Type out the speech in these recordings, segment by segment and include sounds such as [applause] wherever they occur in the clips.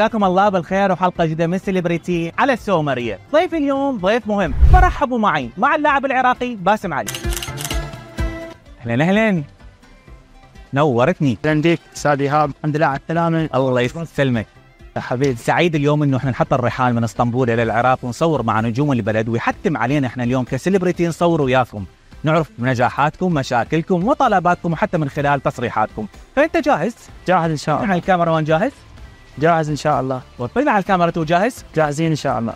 مساكم الله بالخير وحلقه جديده من سليبرتي على السومريه ضيف اليوم ضيف مهم فرحبوا معي مع اللاعب العراقي باسم علي اهلا اهلا نورتني اهلا بك استاذ ايهاب الحمد لله على السلامه الله يسلمك حبيبي سعيد اليوم انه احنا نحط الرحال من اسطنبول الى العراق ونصور مع نجوم البلد ويحتم علينا احنا اليوم كسليبرتي نصور وياكم نعرف نجاحاتكم مشاكلكم وطلباتكم وحتى من خلال تصريحاتكم فانت جاهز جاهز ان شاء الله الكاميرا وان جاهز جاهز ان شاء الله وطلع على الكاميرا تو جاهز جاهزين ان شاء الله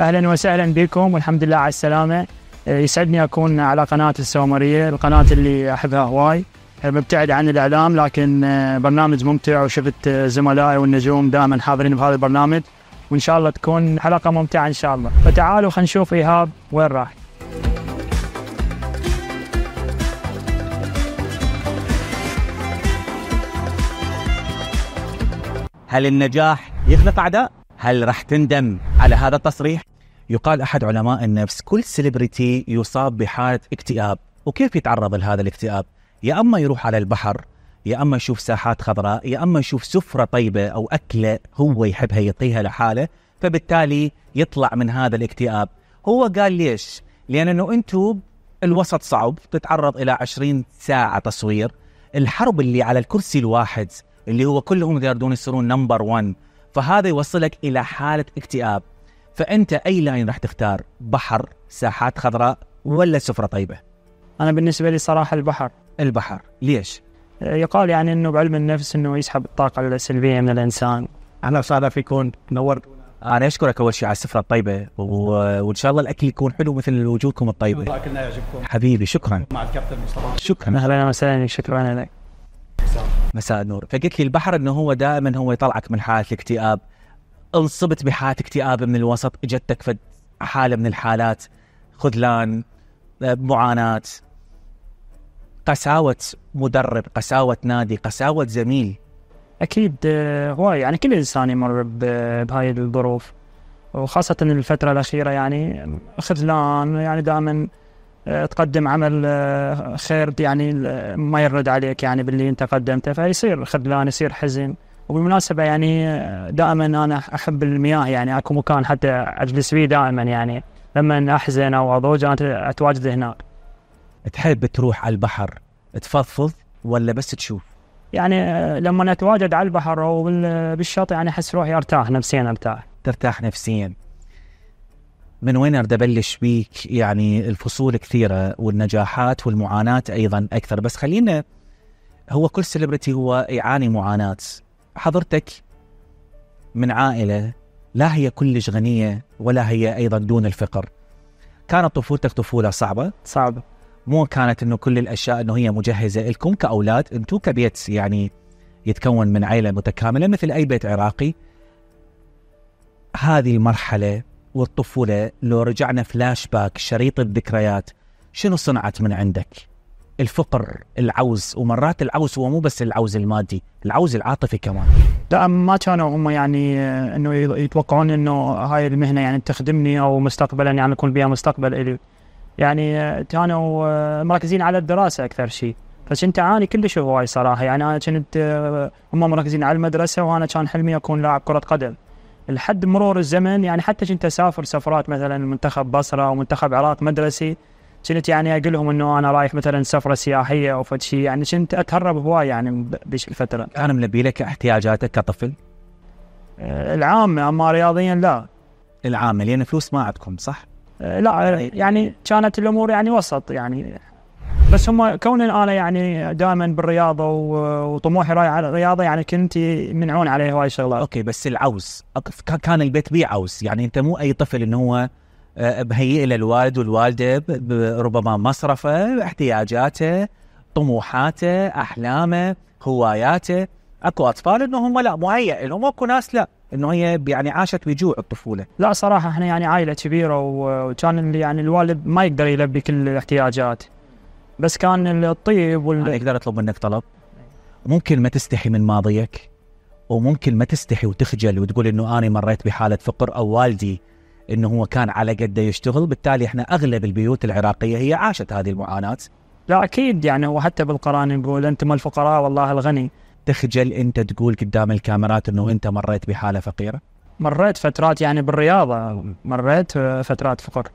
اهلا وسهلا بكم والحمد لله على السلامه آه، يسعدني اكون على قناه السومريه القناه اللي احبها هواي مبتعد عن الاعلام لكن آه، برنامج ممتع وشفت آه، زملائي والنجوم دائما حاضرين بهذا البرنامج وان شاء الله تكون حلقه ممتعه ان شاء الله فتعالوا خلينا نشوف ايهاب وين راح هل النجاح يخلق أعداء؟ هل راح تندم على هذا التصريح؟ يقال أحد علماء النفس كل سيلبرتي يصاب بحالة اكتئاب وكيف يتعرض لهذا الاكتئاب؟ يا أما يروح على البحر يا اما يشوف ساحات خضراء يا اما يشوف سفره طيبه او اكله هو يحبها يطيها لحاله فبالتالي يطلع من هذا الاكتئاب هو قال ليش لان انه انتم الوسط صعب تتعرض الى 20 ساعه تصوير الحرب اللي على الكرسي الواحد اللي هو كلهم يردون يصيرون نمبر 1 فهذا يوصلك الى حاله اكتئاب فانت اي لاين راح تختار بحر ساحات خضراء ولا سفره طيبه انا بالنسبه لي صراحه البحر البحر ليش يقال يعني انه بعلم النفس انه يسحب الطاقه السلبيه من الانسان اهلا وسهلا فيكم نورت انا اشكرك اول شيء على السفره الطيبه و... وان شاء الله الاكل يكون حلو مثل وجودكم الطيبه اكلنا يعجبكم حبيبي شكرا مع الكابتن مصطفى شكرا اهلا وسهلا شكرا لك مساء النور فقلت لي البحر انه هو دائما هو يطلعك من حاله الاكتئاب انصبت بحاله اكتئاب من الوسط اجتك فد حاله من الحالات خذلان معاناه قساوه مدرب قساوه نادي قساوه زميل اكيد آه، هواي يعني كل انسان يمر بهاي الظروف وخاصه الفتره الاخيره يعني خذلان يعني دائما آه، تقدم عمل آه، خير يعني آه، ما يرد عليك يعني باللي انت قدمته فيصير خذلان يصير حزن وبالمناسبة يعني دائما انا احب المياه يعني اكو مكان حتى اجلس فيه دائما يعني لما احزن او اضوج انا اتواجد هناك. تحب تروح على البحر تفضفض ولا بس تشوف؟ يعني لما اتواجد على البحر او بالشط يعني احس روحي ارتاح نفسيا ارتاح. ترتاح نفسيا. من وين اريد ابلش بيك يعني الفصول كثيره والنجاحات والمعاناه ايضا اكثر بس خلينا هو كل سيلبرتي هو يعاني معاناه حضرتك من عائله لا هي كلش غنيه ولا هي ايضا دون الفقر كانت طفولتك طفوله صعبه صعبه مو كانت انه كل الاشياء انه هي مجهزه لكم كاولاد انتم كبيت يعني يتكون من عائله متكامله مثل اي بيت عراقي هذه المرحله والطفولة لو رجعنا فلاش باك شريط الذكريات شنو صنعت من عندك؟ الفقر العوز ومرات العوز هو مو بس العوز المادي العوز العاطفي كمان لا ما كانوا هم يعني آه، انه يتوقعون انه هاي المهنه يعني تخدمني او مستقبلا يعني اكون بها مستقبل الي يعني آه، كانوا آه، مركزين على الدراسه اكثر شيء فكنت اعاني كلش هواي صراحه يعني انا كنت هم مركزين على المدرسه وانا كان حلمي اكون لاعب كره قدم لحد مرور الزمن يعني حتى كنت اسافر سفرات مثلا منتخب بصره او منتخب عراق مدرسي كنت يعني اقول لهم انه انا رايح مثلا سفره سياحيه او فد شيء يعني كنت اتهرب هواي يعني بذيك الفتره. كان ملبي لك احتياجاتك كطفل؟ آه، العامه اما رياضيا لا. العامه لان فلوس ما عندكم صح؟ آه، لا يعني كانت الامور يعني وسط يعني بس هم كون انا يعني دائما بالرياضه وطموحي رايح على الرياضه يعني كنت يمنعون علي هواي شغلات اوكي بس العوز كان البيت بيه عوز يعني انت مو اي طفل انه هو آه، بهيئ له الوالد والوالده ربما مصرفه احتياجاته طموحاته احلامه هواياته اكو اطفال انه هم لا مهيئ لهم اكو ناس لا انه هي يعني عاشت بجوع الطفوله. لا صراحه احنا يعني عائله كبيره وكان يعني الوالد ما يقدر يلبي كل الاحتياجات، بس كان الطيب وال يعني اقدر اطلب منك طلب ممكن ما تستحي من ماضيك وممكن ما تستحي وتخجل وتقول انه انا مريت بحاله فقر او والدي انه هو كان على قده يشتغل بالتالي احنا اغلب البيوت العراقيه هي عاشت هذه المعاناه لا اكيد يعني هو حتى بالقران يقول انتم الفقراء والله الغني تخجل انت تقول قدام الكاميرات انه انت مريت بحاله فقيره مريت فترات يعني بالرياضه مريت فترات فقر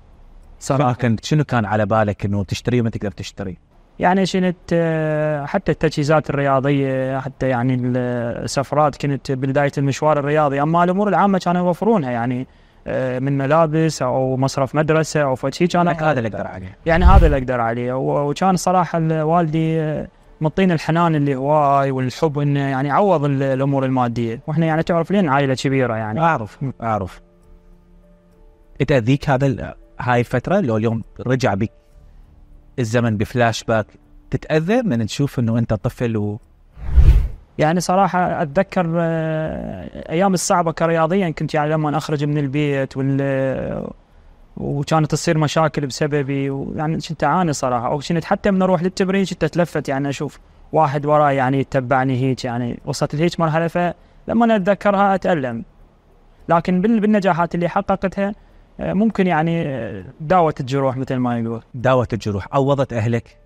صراحه كنت شنو كان على بالك انه تشتري وما تقدر تشتري؟ يعني كنت آه، حتى التجهيزات الرياضيه حتى يعني آه، السفرات كنت بدايه المشوار الرياضي اما الامور العامه كانوا يوفرونها يعني آه، من ملابس او مصرف مدرسه او فشي كان هذا اللي اقدر عليه يعني هذا اللي اقدر عليه وكان صراحه والدي مطين الحنان اللي هواي والحب انه يعني عوض الامور الماديه واحنا يعني تعرف لين عائله كبيره يعني اعرف اعرف تاذيك هذا هاي الفتره لو اليوم رجع بك الزمن بفلاش باك تتاذى من تشوف انه انت طفل و يعني صراحة أتذكر آه، أيام الصعبة كرياضيا كنت يعني لما أخرج من البيت وال وكانت تصير مشاكل بسببي ويعني كنت أعاني صراحة أو كنت حتى من أروح للتمرين كنت أتلفت يعني أشوف واحد وراي يعني يتبعني هيك يعني وصلت لهيك مرحلة فلما أتذكرها أتألم لكن بالنجاحات اللي حققتها آه، ممكن يعني آه، داوت الجروح مثل ما يقول داوت الجروح عوضت أهلك؟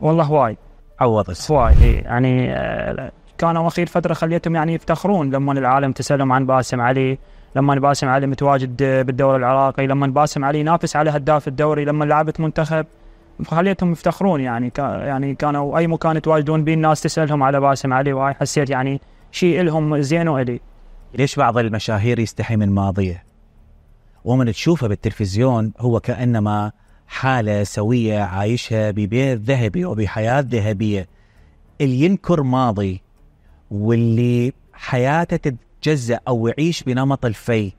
والله هواي عوضت هواي إيه. يعني آه، كانوا أخير فترة خليتهم يعني يفتخرون لما العالم تسألهم عن باسم علي لما باسم علي متواجد بالدوري العراقي لما باسم علي ينافس على هداف الدوري لما لعبت منتخب فخليتهم يفتخرون يعني كا يعني كانوا اي مكان يتواجدون به الناس تسالهم على باسم علي وهاي حسيت يعني شيء لهم زين والي ليش بعض المشاهير يستحي من ماضيه؟ ومن تشوفه بالتلفزيون هو كانما حاله سويه عايشها ببيت ذهبي وبحياه ذهبيه اللي ينكر ماضي واللي حياته تتجزا او يعيش بنمط الفيك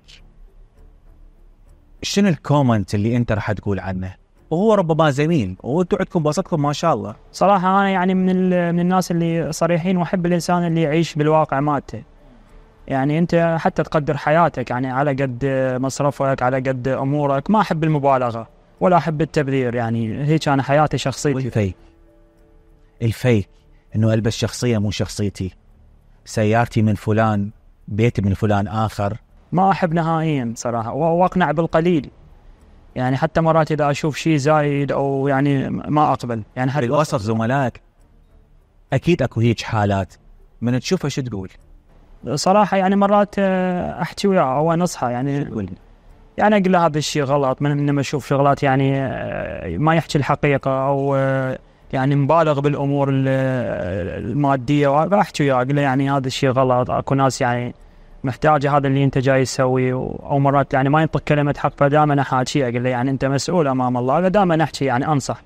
شنو الكومنت اللي انت راح تقول عنه؟ وهو ربما زميل وانتم عندكم بسطكم ما شاء الله. صراحه انا يعني من من الناس اللي صريحين واحب الانسان اللي يعيش بالواقع مالته. يعني انت حتى تقدر حياتك يعني على قد مصرفك على قد امورك ما احب المبالغه ولا احب التبذير يعني هيك انا حياتي شخصيتي الفيك الفيك انه البس شخصيه مو شخصيتي سيارتي من فلان بيتي من فلان اخر ما احب نهائيا صراحه واقنع بالقليل يعني حتى مرات اذا اشوف شيء زايد او يعني ما اقبل يعني حتى بالوسط زملائك اكيد اكو هيج حالات من تشوفها شو تقول؟ صراحه يعني مرات آه، احكي وياه او انصحه يعني يعني اقول له هذا الشيء غلط من لما اشوف شغلات يعني آه، ما يحكي الحقيقه او آه، يعني مبالغ بالامور الماديه احكي وياه اقول له يعني هذا الشيء غلط اكو ناس يعني محتاجه هذا اللي انت جاي تسويه او مرات يعني ما ينطق كلمه حق فدائما احاكيه اقول له يعني انت مسؤول امام الله دائما احكي يعني انصح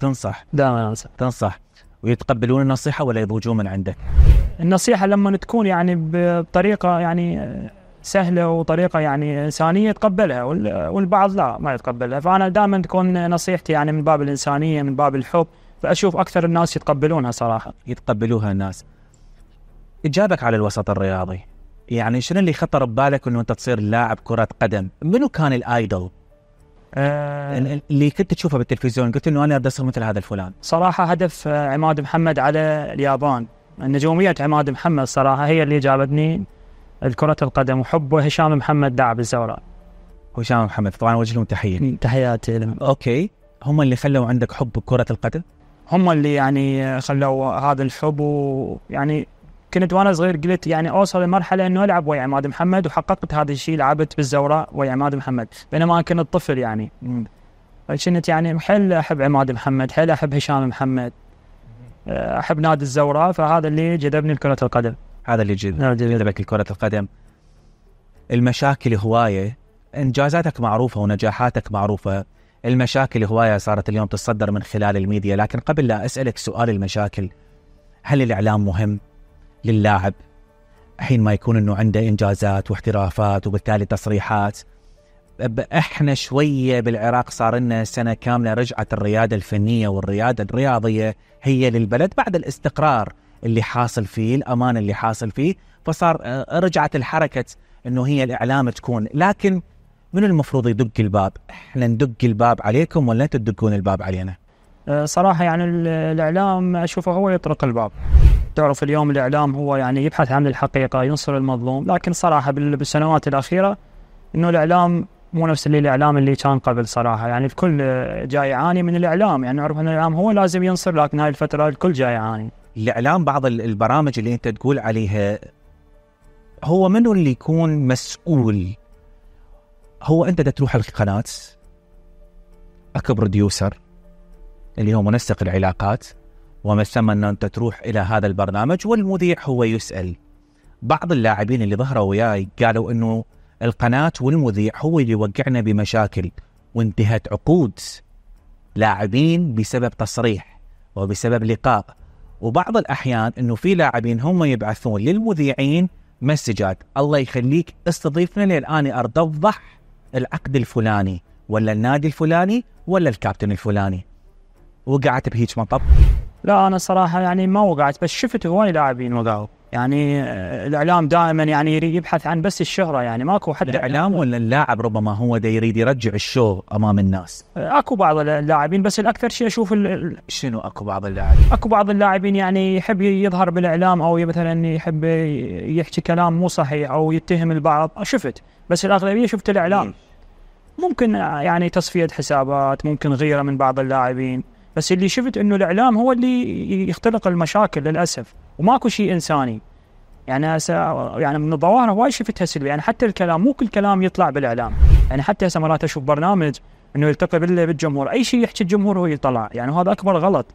تنصح دائما انصح تنصح ويتقبلون النصيحه ولا يضوجون من عندك؟ النصيحه لما تكون يعني بطريقه يعني سهله وطريقه يعني انسانيه يتقبلها والبعض لا ما يتقبلها فانا دائما تكون نصيحتي يعني من باب الانسانيه من باب الحب فاشوف اكثر الناس يتقبلونها صراحه يتقبلوها الناس اجابك على الوسط الرياضي يعني شنو اللي خطر ببالك انه انت تصير لاعب كره قدم منو كان الايدول آه، اللي كنت تشوفه بالتلفزيون قلت انه انا بدي اصير مثل هذا الفلان صراحه هدف آه، عماد محمد على اليابان نجوميه عماد محمد صراحه هي اللي جابتني الكرة القدم وحبه هشام محمد لاعب الزوراء هشام محمد طبعا اوجه لهم تحيه تحياتي لهم اوكي هم اللي خلوا عندك حب كرة القدم هم اللي يعني خلوا هذا الحب ويعني كنت وانا صغير قلت يعني اوصل لمرحله انه العب ويا عماد محمد وحققت هذا الشيء لعبت بالزوراء ويا عماد محمد بينما كنت طفل يعني كنت يعني حيل احب عماد محمد حيل احب هشام محمد احب نادي الزوراء فهذا اللي جذبني لكره القدم هذا اللي جذبك لكره القدم المشاكل هوايه انجازاتك معروفه ونجاحاتك معروفه المشاكل هوايه صارت اليوم تتصدر من خلال الميديا لكن قبل لا اسالك سؤال المشاكل هل الاعلام مهم للاعب حين ما يكون انه عنده انجازات واحترافات وبالتالي تصريحات احنا شويه بالعراق صار لنا سنه كامله رجعت الرياده الفنيه والرياده الرياضيه هي للبلد بعد الاستقرار اللي حاصل فيه الامان اللي حاصل فيه فصار آه، رجعت الحركه انه هي الاعلام تكون لكن من المفروض يدق الباب احنا ندق الباب عليكم ولا انتم تدقون الباب علينا آه، صراحه يعني الاعلام اشوفه هو يطرق الباب تعرف اليوم الاعلام هو يعني يبحث عن الحقيقه ينصر المظلوم لكن صراحه بالسنوات الاخيره انه الاعلام مو نفس اللي الاعلام اللي كان قبل صراحه يعني الكل جاي يعاني من الاعلام يعني نعرف ان الاعلام هو لازم ينصر لكن هاي الفتره الكل جاي يعاني الاعلام بعض البرامج اللي انت تقول عليها هو منو اللي يكون مسؤول هو انت تروح القناه اكو بروديوسر اللي هو منسق العلاقات وما ومسمى أن أنت تروح إلى هذا البرنامج والمذيع هو يسأل بعض اللاعبين اللي ظهروا وياي قالوا أنه القناة والمذيع هو اللي وقعنا بمشاكل وانتهت عقود لاعبين بسبب تصريح وبسبب لقاء وبعض الأحيان أنه في لاعبين هم يبعثون للمذيعين مسجات الله يخليك استضيفنا للان ارض ارضى العقد الفلاني ولا النادي الفلاني ولا الكابتن الفلاني وقعت بهيج مطب لا انا صراحه يعني ما وقعت بس شفت هواي لاعبين وقعوا يعني آه، الاعلام دائما يعني يريد يبحث عن بس الشهره يعني ماكو حد يعني الاعلام ولا اللاعب ربما هو دا يريد يرجع الشو امام الناس آه، اكو بعض اللاعبين بس الاكثر شيء اشوف ال... شنو اكو بعض اللاعبين اكو بعض اللاعبين يعني يحب يظهر بالاعلام او مثلا يحب يحكي كلام مو صحيح او يتهم البعض شفت بس الاغلبيه شفت الاعلام إيه. ممكن يعني تصفيه حسابات ممكن غيره من بعض اللاعبين بس اللي شفت انه الاعلام هو اللي يختلق المشاكل للاسف وماكو شيء انساني يعني هسه يعني من الظواهر هواي شفتها سلبي يعني حتى الكلام مو كل كلام يطلع بالاعلام يعني حتى هسه مرات اشوف برنامج انه يلتقي بالجمهور اي شيء يحكي الجمهور هو يطلع يعني هذا اكبر غلط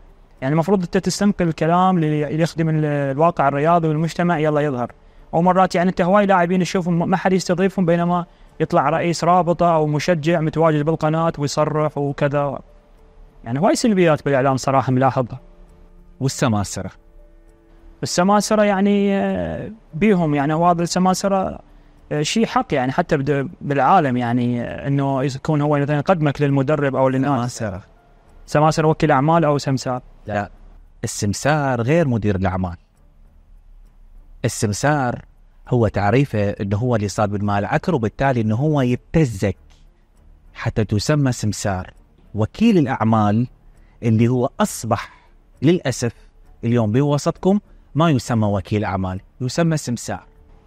يعني المفروض انت تستنقل الكلام اللي يخدم الواقع الرياضي والمجتمع يلا يظهر او مرات يعني انت هواي لاعبين تشوفهم ما حد يستضيفهم بينما يطلع رئيس رابطه او مشجع متواجد بالقناه ويصرح وكذا يعني هواي سلبيات بالاعلام صراحه ملاحظها والسماسره السماسره يعني آه، بيهم يعني واضح السماسره آه، شيء حق يعني حتى بالعالم يعني آه، انه يكون هو مثلا قدمك للمدرب او للناس سماسره سماسره وكيل اعمال او سمسار لا السمسار غير مدير الاعمال السمسار هو تعريفه انه هو اللي صاد بالمال عكر وبالتالي انه هو يبتزك حتى تسمى سمسار وكيل الاعمال اللي هو اصبح للاسف اليوم بوسطكم ما يسمى وكيل اعمال يسمى سمسار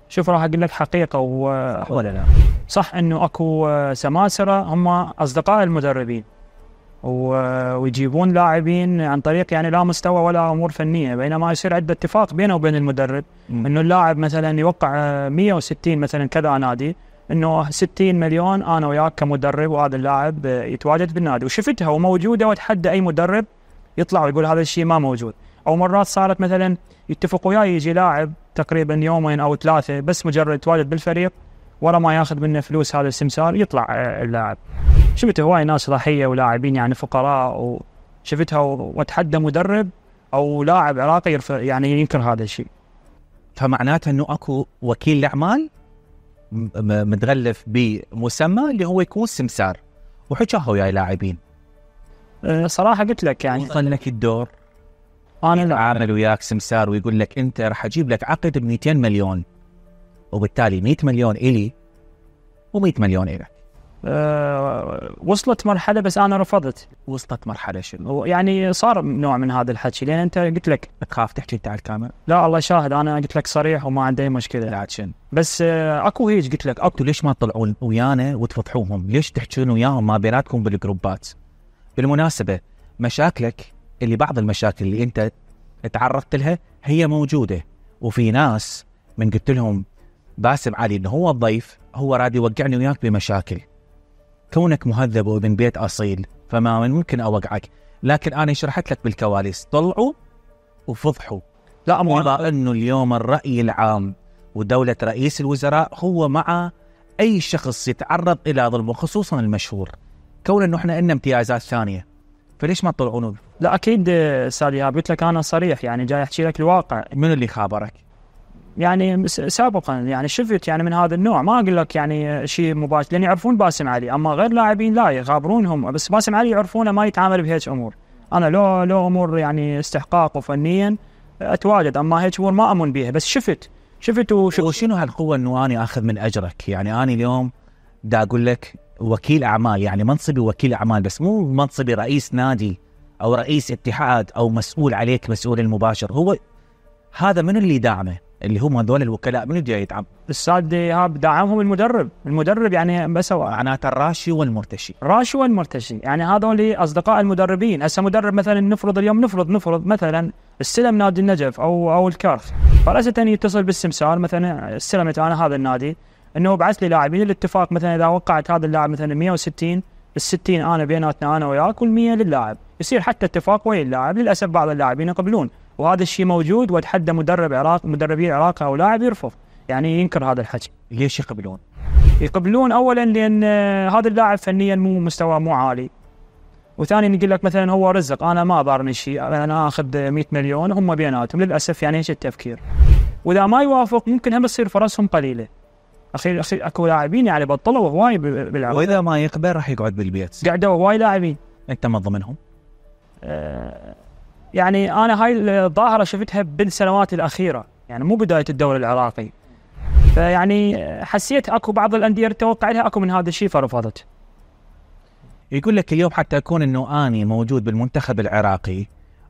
شوف راح اقول لك حقيقه و... ولا لا صح انه اكو سماسره هم اصدقاء المدربين و... ويجيبون لاعبين عن طريق يعني لا مستوى ولا امور فنيه بينما يصير عنده اتفاق بينه وبين المدرب انه اللاعب مثلا يوقع 160 مثلا كذا نادي انه 60 مليون انا وياك كمدرب وهذا اللاعب يتواجد بالنادي وشفتها وموجوده واتحدى اي مدرب يطلع ويقول هذا الشيء ما موجود او مرات صارت مثلا يتفق وياي يجي لاعب تقريبا يومين او ثلاثه بس مجرد يتواجد بالفريق ورا ما ياخذ منه فلوس هذا السمسار يطلع آه، اللاعب شفت هواي ناس ضحيه ولاعبين يعني فقراء وشفتها واتحدى مدرب او لاعب عراقي يعني ينكر هذا الشيء فمعناته انه اكو وكيل اعمال متغلف بمسمى اللي هو يكون سمسار وحكاها وياي لاعبين أه، صراحه قلت لك يعني وصل لك الدور انا لا عامل وياك سمسار ويقول لك انت راح اجيب لك عقد ب 200 مليون وبالتالي 100 مليون الي و100 مليون الك أه وصلت مرحله بس انا رفضت وصلت مرحله شنو؟ يعني صار نوع من هذا الحكي لان انت قلت لك تخاف تحكي انت على الكاميرا؟ لا الله شاهد انا قلت لك صريح وما عندي اي مشكله لا عشان. بس أه اكو هيج قلت لك اكو ليش ما تطلعون ويانا وتفضحوهم؟ ليش تحكون وياهم ما بيناتكم بالجروبات؟ بالمناسبه مشاكلك اللي بعض المشاكل اللي انت تعرضت لها هي موجوده وفي ناس من قلت لهم باسم علي انه هو الضيف هو راد يوقعني وياك بمشاكل كونك مهذب وابن بيت أصيل فما من ممكن أوقعك لكن أنا شرحت لك بالكواليس طلعوا وفضحوا لا مو أنه اليوم الرأي العام ودولة رئيس الوزراء هو مع أي شخص يتعرض إلى ظلم وخصوصا المشهور كون أنه إحنا عندنا امتيازات ثانية فليش ما تطلعونه؟ لا اكيد سالي قلت لك انا صريح يعني جاي احكي لك الواقع. من اللي خابرك؟ يعني سابقا يعني شفت يعني من هذا النوع ما اقول لك يعني شيء مباشر لان يعرفون باسم علي اما غير لاعبين لا يغابرونهم بس باسم علي يعرفونه ما يتعامل بهيج امور انا لو لو امور يعني استحقاق وفنيا اتواجد اما هيج امور ما امن بها بس شفت شفت وشفت وشنو هالقوه انه انا اخذ من اجرك يعني انا اليوم دا اقول لك وكيل اعمال يعني منصبي وكيل اعمال بس مو منصبي رئيس نادي او رئيس اتحاد او مسؤول عليك مسؤول المباشر هو هذا من اللي دعمه اللي هم هذول الوكلاء من اللي يدعم؟ الساد ايهاب دعمهم المدرب، المدرب يعني بس معناته الراشي والمرتشي راشي والمرتشي، يعني هذول اصدقاء المدربين، هسه مدرب مثلا نفرض اليوم نفرض نفرض مثلا السلم نادي النجف او او الكارث، فراسة يتصل بالسمسار مثلا السلم انا هذا النادي انه بعث لي لاعبين الاتفاق مثلا اذا وقعت هذا اللاعب مثلا 160 ال 60 انا بيناتنا انا وياك وال 100 للاعب، يصير حتى اتفاق ويا اللاعب، للاسف بعض اللاعبين يقبلون وهذا الشيء موجود واتحدى مدرب عراق مدربين عراق او لاعب يرفض يعني ينكر هذا الحكي ليش يقبلون؟ يقبلون اولا لان آه، هذا اللاعب فنيا مو مستوى مو عالي وثانيا يقول لك مثلا هو رزق انا ما ضارني شيء انا اخذ 100 مليون هم بيناتهم للاسف يعني هيك التفكير واذا ما يوافق ممكن هم تصير فرصهم قليله اخير اخير اكو لاعبين يعني بطلوا هواي بالعراق واذا ما يقبل راح يقعد بالبيت قعدوا هواي لاعبين انت من ضمنهم؟ أه يعني انا هاي الظاهره شفتها بالسنوات الاخيره يعني مو بدايه الدوري العراقي فيعني حسيت اكو بعض الانديه توقع لها اكو من هذا الشيء فرفضت يقول لك اليوم حتى اكون انه اني موجود بالمنتخب العراقي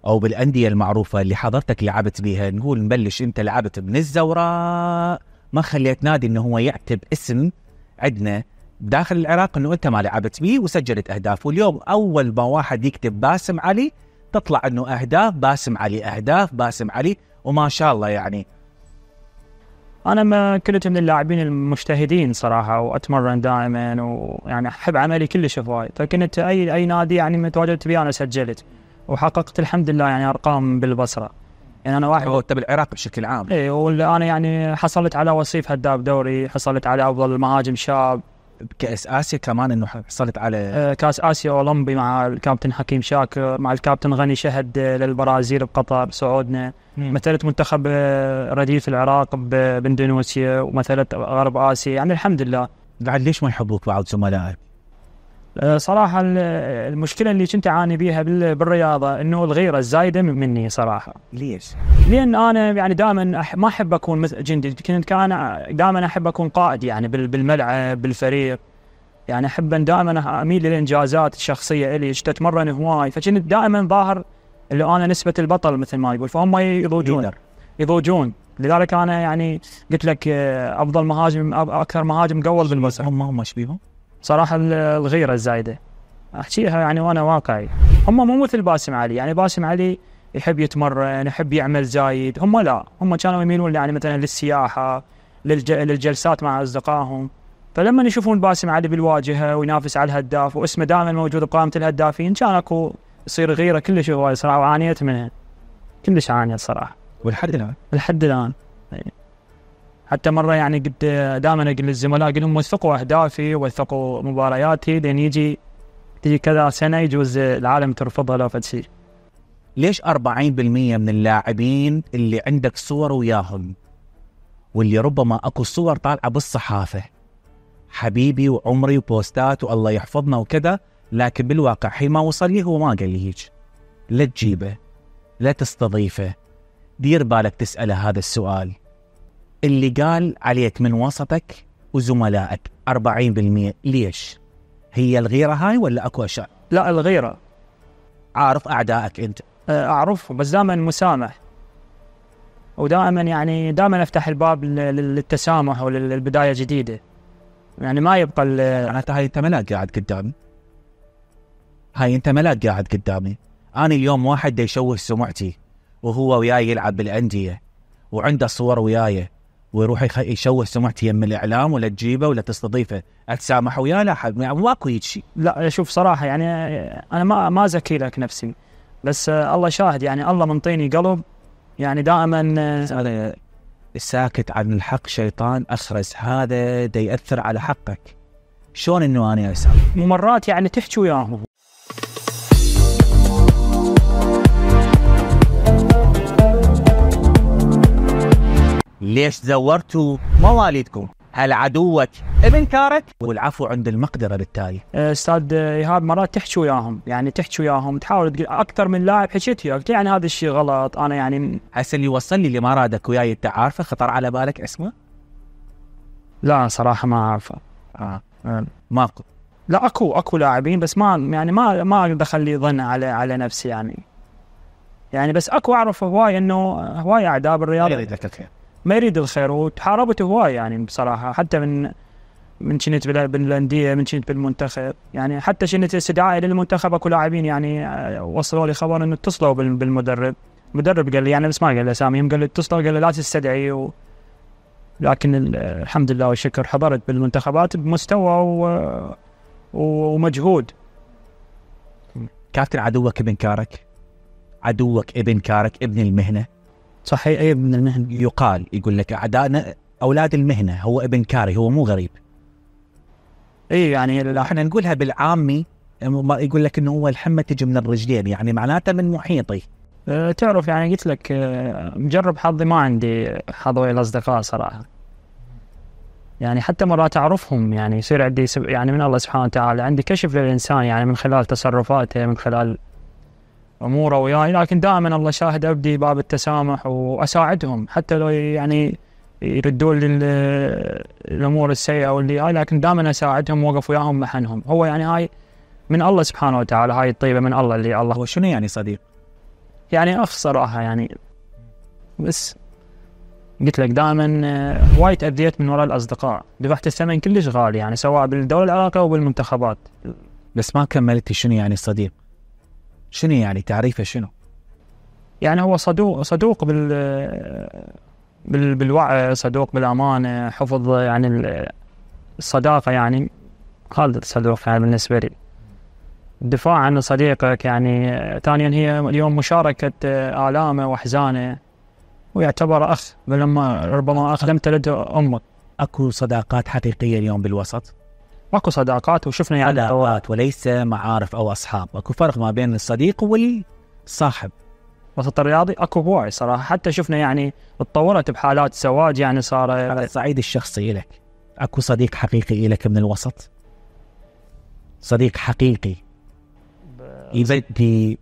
او بالانديه المعروفه اللي حضرتك لعبت بيها نقول نبلش انت لعبت من الزوراء ما خليت نادي انه هو يعتب اسم عندنا داخل العراق انه انت ما لعبت بيه وسجلت اهداف واليوم اول ما واحد يكتب باسم علي تطلع انه اهداف باسم علي اهداف باسم علي وما شاء الله يعني انا ما كنت من اللاعبين المجتهدين صراحه واتمرن دائما ويعني احب عملي كلش هواي فكنت اي اي نادي يعني متواجد بي انا سجلت وحققت الحمد لله يعني ارقام بالبصره يعني انا واحد انت بالعراق طيب بشكل عام اي وانا يعني حصلت على وصيف هداف دوري حصلت على افضل مهاجم شاب كاس اسيا كمان انه حصلت على آه، كاس اسيا اولمبي مع الكابتن حكيم شاكر آه، مع الكابتن غني شهد آه، للبرازيل بقطر سعودنا مثلت منتخب رديف العراق باندونيسيا ومثلت غرب اسيا يعني الحمد لله بعد ليش ما يحبوك بعض زملائك؟ آه، صراحه المشكله اللي كنت اعاني بيها بالرياضه انه الغيره الزايده مني صراحه ليش لان انا يعني دائما ما احب اكون مثل جندي كنت كان دائما احب اكون قائد يعني بالملعب بالفريق يعني احب دائما اميل للانجازات الشخصيه الي كنت اتمرن هواي فكنت دائما ظاهر اللي انا نسبه البطل مثل ما يقول فهم يضوجون يضوجون لذلك انا يعني قلت لك آه، افضل مهاجم اكثر مهاجم قول بالمسرح هم هم ايش بيهم؟ صراحه الغيره الزايده احكيها يعني وانا واقعي هم مو مثل باسم علي يعني باسم علي يحب يتمرن يحب يعمل زايد هم لا هم كانوا يميلون يعني مثلا للسياحه للج... للجلسات مع اصدقائهم فلما يشوفون باسم علي بالواجهه وينافس على الهداف واسمه دائما موجود بقائمه الهدافين كان اكو يصير غيره كلش هواي صراحه وعانيت منها كلش عانيت صراحه والحد الان؟ الحد الان يعني حتى مره يعني قلت دائما اقول للزملاء اقول لهم وثقوا اهدافي وثقوا مبارياتي لين يجي تجي كذا سنه يجوز العالم ترفضها لو فد شيء. ليش 40% من اللاعبين اللي عندك صور وياهم واللي ربما اكو صور طالعه بالصحافه حبيبي وعمري وبوستات والله يحفظنا وكذا لكن بالواقع حين ما وصل لي هو ما قال لي هيك لا تجيبه لا تستضيفه دير بالك تساله هذا السؤال اللي قال عليك من وسطك وزملائك 40% ليش؟ هي الغيره هاي ولا اكو اشياء؟ لا الغيره عارف اعدائك انت آه، اعرفهم بس دائما مسامح ودائما يعني دائما افتح الباب للتسامح وللبدايه جديده يعني ما يبقى معناتها هاي انت ملاك قاعد قدامي هاي انت ملاك قاعد قدامي انا اليوم واحد يشوه سمعتي وهو وياي يلعب بالانديه وعنده صور وياي ويروح يشوه سمعته يم الاعلام ولا تجيبه ولا تستضيفه اتسامح وياه لا حب ماكو يعني هيك شيء لا شوف صراحه يعني انا ما ما ازكي لك نفسي بس الله شاهد يعني الله منطيني قلب يعني دائما الساكت عن الحق شيطان اخرس هذا دا ياثر على حقك شلون انه انا اسامح؟ مرات يعني تحكي وياهم ليش زورتوا مواليدكم هل عدوك ابن كارك والعفو عند المقدره بالتالي أه، استاذ أه، ايهاب مرات تحكي وياهم يعني تحكي وياهم تحاول تقول اكثر من لاعب حكيت وياك يعني هذا الشيء غلط انا يعني هسه اللي وصل لي اللي ما رادك وياي انت عارفه خطر على بالك اسمه؟ لا صراحه ما اعرفه آه. آه. ماكو لا اكو اكو لاعبين بس ما يعني ما ما اقدر اخلي ظن على على نفسي يعني يعني بس اكو اعرف هواي انه هواي اعداء بالرياضه ما يريد الخير وتحاربت هواي يعني بصراحه حتى من من شنت بالانديه من شنت بالمنتخب يعني حتى شنت استدعائي للمنتخب اكو لاعبين يعني آه، وصلوا لي خبر انه اتصلوا بالمدرب المدرب قال لي يعني بس ما قال اساميهم قال لي اتصلوا قال لي لا تستدعي و... لكن الحمد لله والشكر حضرت بالمنتخبات بمستوى و... ومجهود كابتن عدوك ابن كارك عدوك ابن كارك ابن المهنه صحيح اي من المهن يقال يقول لك اعدائنا اولاد المهنه هو ابن كاري هو مو غريب. اي يعني احنا نقولها بالعامي يقول لك انه هو الحمه تجي من الرجلين يعني معناته من محيطي. أه، تعرف يعني قلت لك أه، مجرب حظي ما عندي حظوي الاصدقاء صراحه. يعني حتى مرات اعرفهم يعني يصير عندي يعني من الله سبحانه وتعالى عندي كشف للانسان يعني من خلال تصرفاته من خلال اموره وياي لكن دائما الله شاهد ابدي باب التسامح واساعدهم حتى لو يعني يردون الامور السيئه واللي هاي لكن دائما اساعدهم واقف وياهم محنهم هو يعني هاي من الله سبحانه وتعالى هاي الطيبه من الله اللي الله هو شنو يعني صديق؟ يعني اخ صراحه يعني بس قلت لك دائما آه، وايد تاذيت من وراء الاصدقاء ذبحت الثمن كلش غالي يعني سواء بالدوله العراقيه او بالمنتخبات بس ما كملت شنو يعني صديق شنو يعني تعريفه شنو؟ يعني هو صدوق صدوق بال بال بالوعي صدوق بالامانه حفظ يعني الصداقه يعني خالد صدوق يعني بالنسبه لي الدفاع عن صديقك يعني ثانيا هي اليوم مشاركه الامه واحزانه ويعتبر اخ لما ربما اخ لم تلده امك اكو صداقات حقيقيه اليوم بالوسط ماكو صداقات وشفنا يعني علاقات وليس معارف او اصحاب، اكو فرق ما بين الصديق والصاحب. الوسط الرياضي اكو هواي صراحه حتى شفنا يعني تطورت بحالات زواج يعني صار على الصعيد الشخصي لك اكو صديق حقيقي لك من الوسط؟ صديق حقيقي يبدي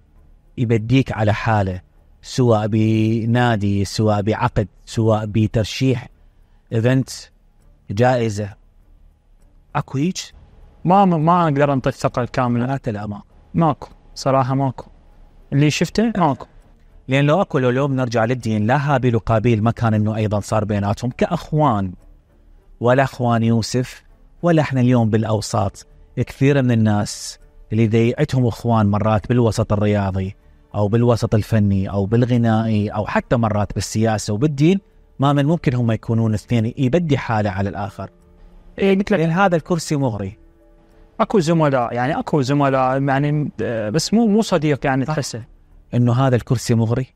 يبديك على حاله سواء بنادي سواء بعقد سواء بترشيح ايفنت جائزه اكو هيك ما ما اقدر انطي الثقه الكامله حتى لا ما ماكو صراحه ماكو اللي شفته ماكو لان لو اكو لو اليوم نرجع للدين لا هابيل وقابيل ما كان انه ايضا صار بيناتهم كاخوان ولا اخوان يوسف ولا احنا اليوم بالاوساط كثير من الناس اللي دي عندهم اخوان مرات بالوسط الرياضي او بالوسط الفني او بالغنائي او حتى مرات بالسياسه وبالدين ما من ممكن هم يكونون اثنين يبدي حاله على الاخر إيه قلت له هذا الكرسي مغري اكو زملاء يعني اكو زملاء يعني آه، بس مو مو صديق يعني تحسه انه هذا الكرسي مغري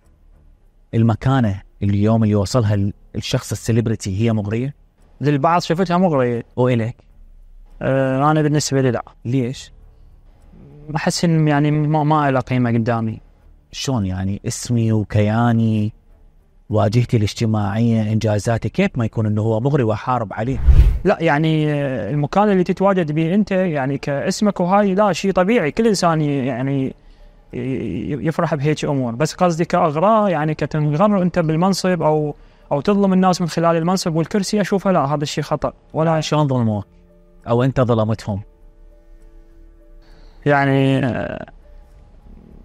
المكانه اليوم اللي وصلها الشخص السليبرتي هي مغريه للبعض شفتها مغريه والك آه انا بالنسبه لي لا ليش احس ان يعني ما, ما له قيمه قدامي شلون يعني اسمي وكياني واجهتي الاجتماعيه انجازاتي كيف ما يكون انه هو مغري واحارب عليه لا يعني آه، المكان اللي تتواجد به انت يعني كاسمك وهاي لا شيء طبيعي كل انسان يعني يفرح بهيك امور بس قصدي كاغراء يعني كتنغر انت بالمنصب او او تظلم الناس من خلال المنصب والكرسي اشوفه لا هذا الشيء خطا ولا شلون ظلموك او انت ظلمتهم يعني آه،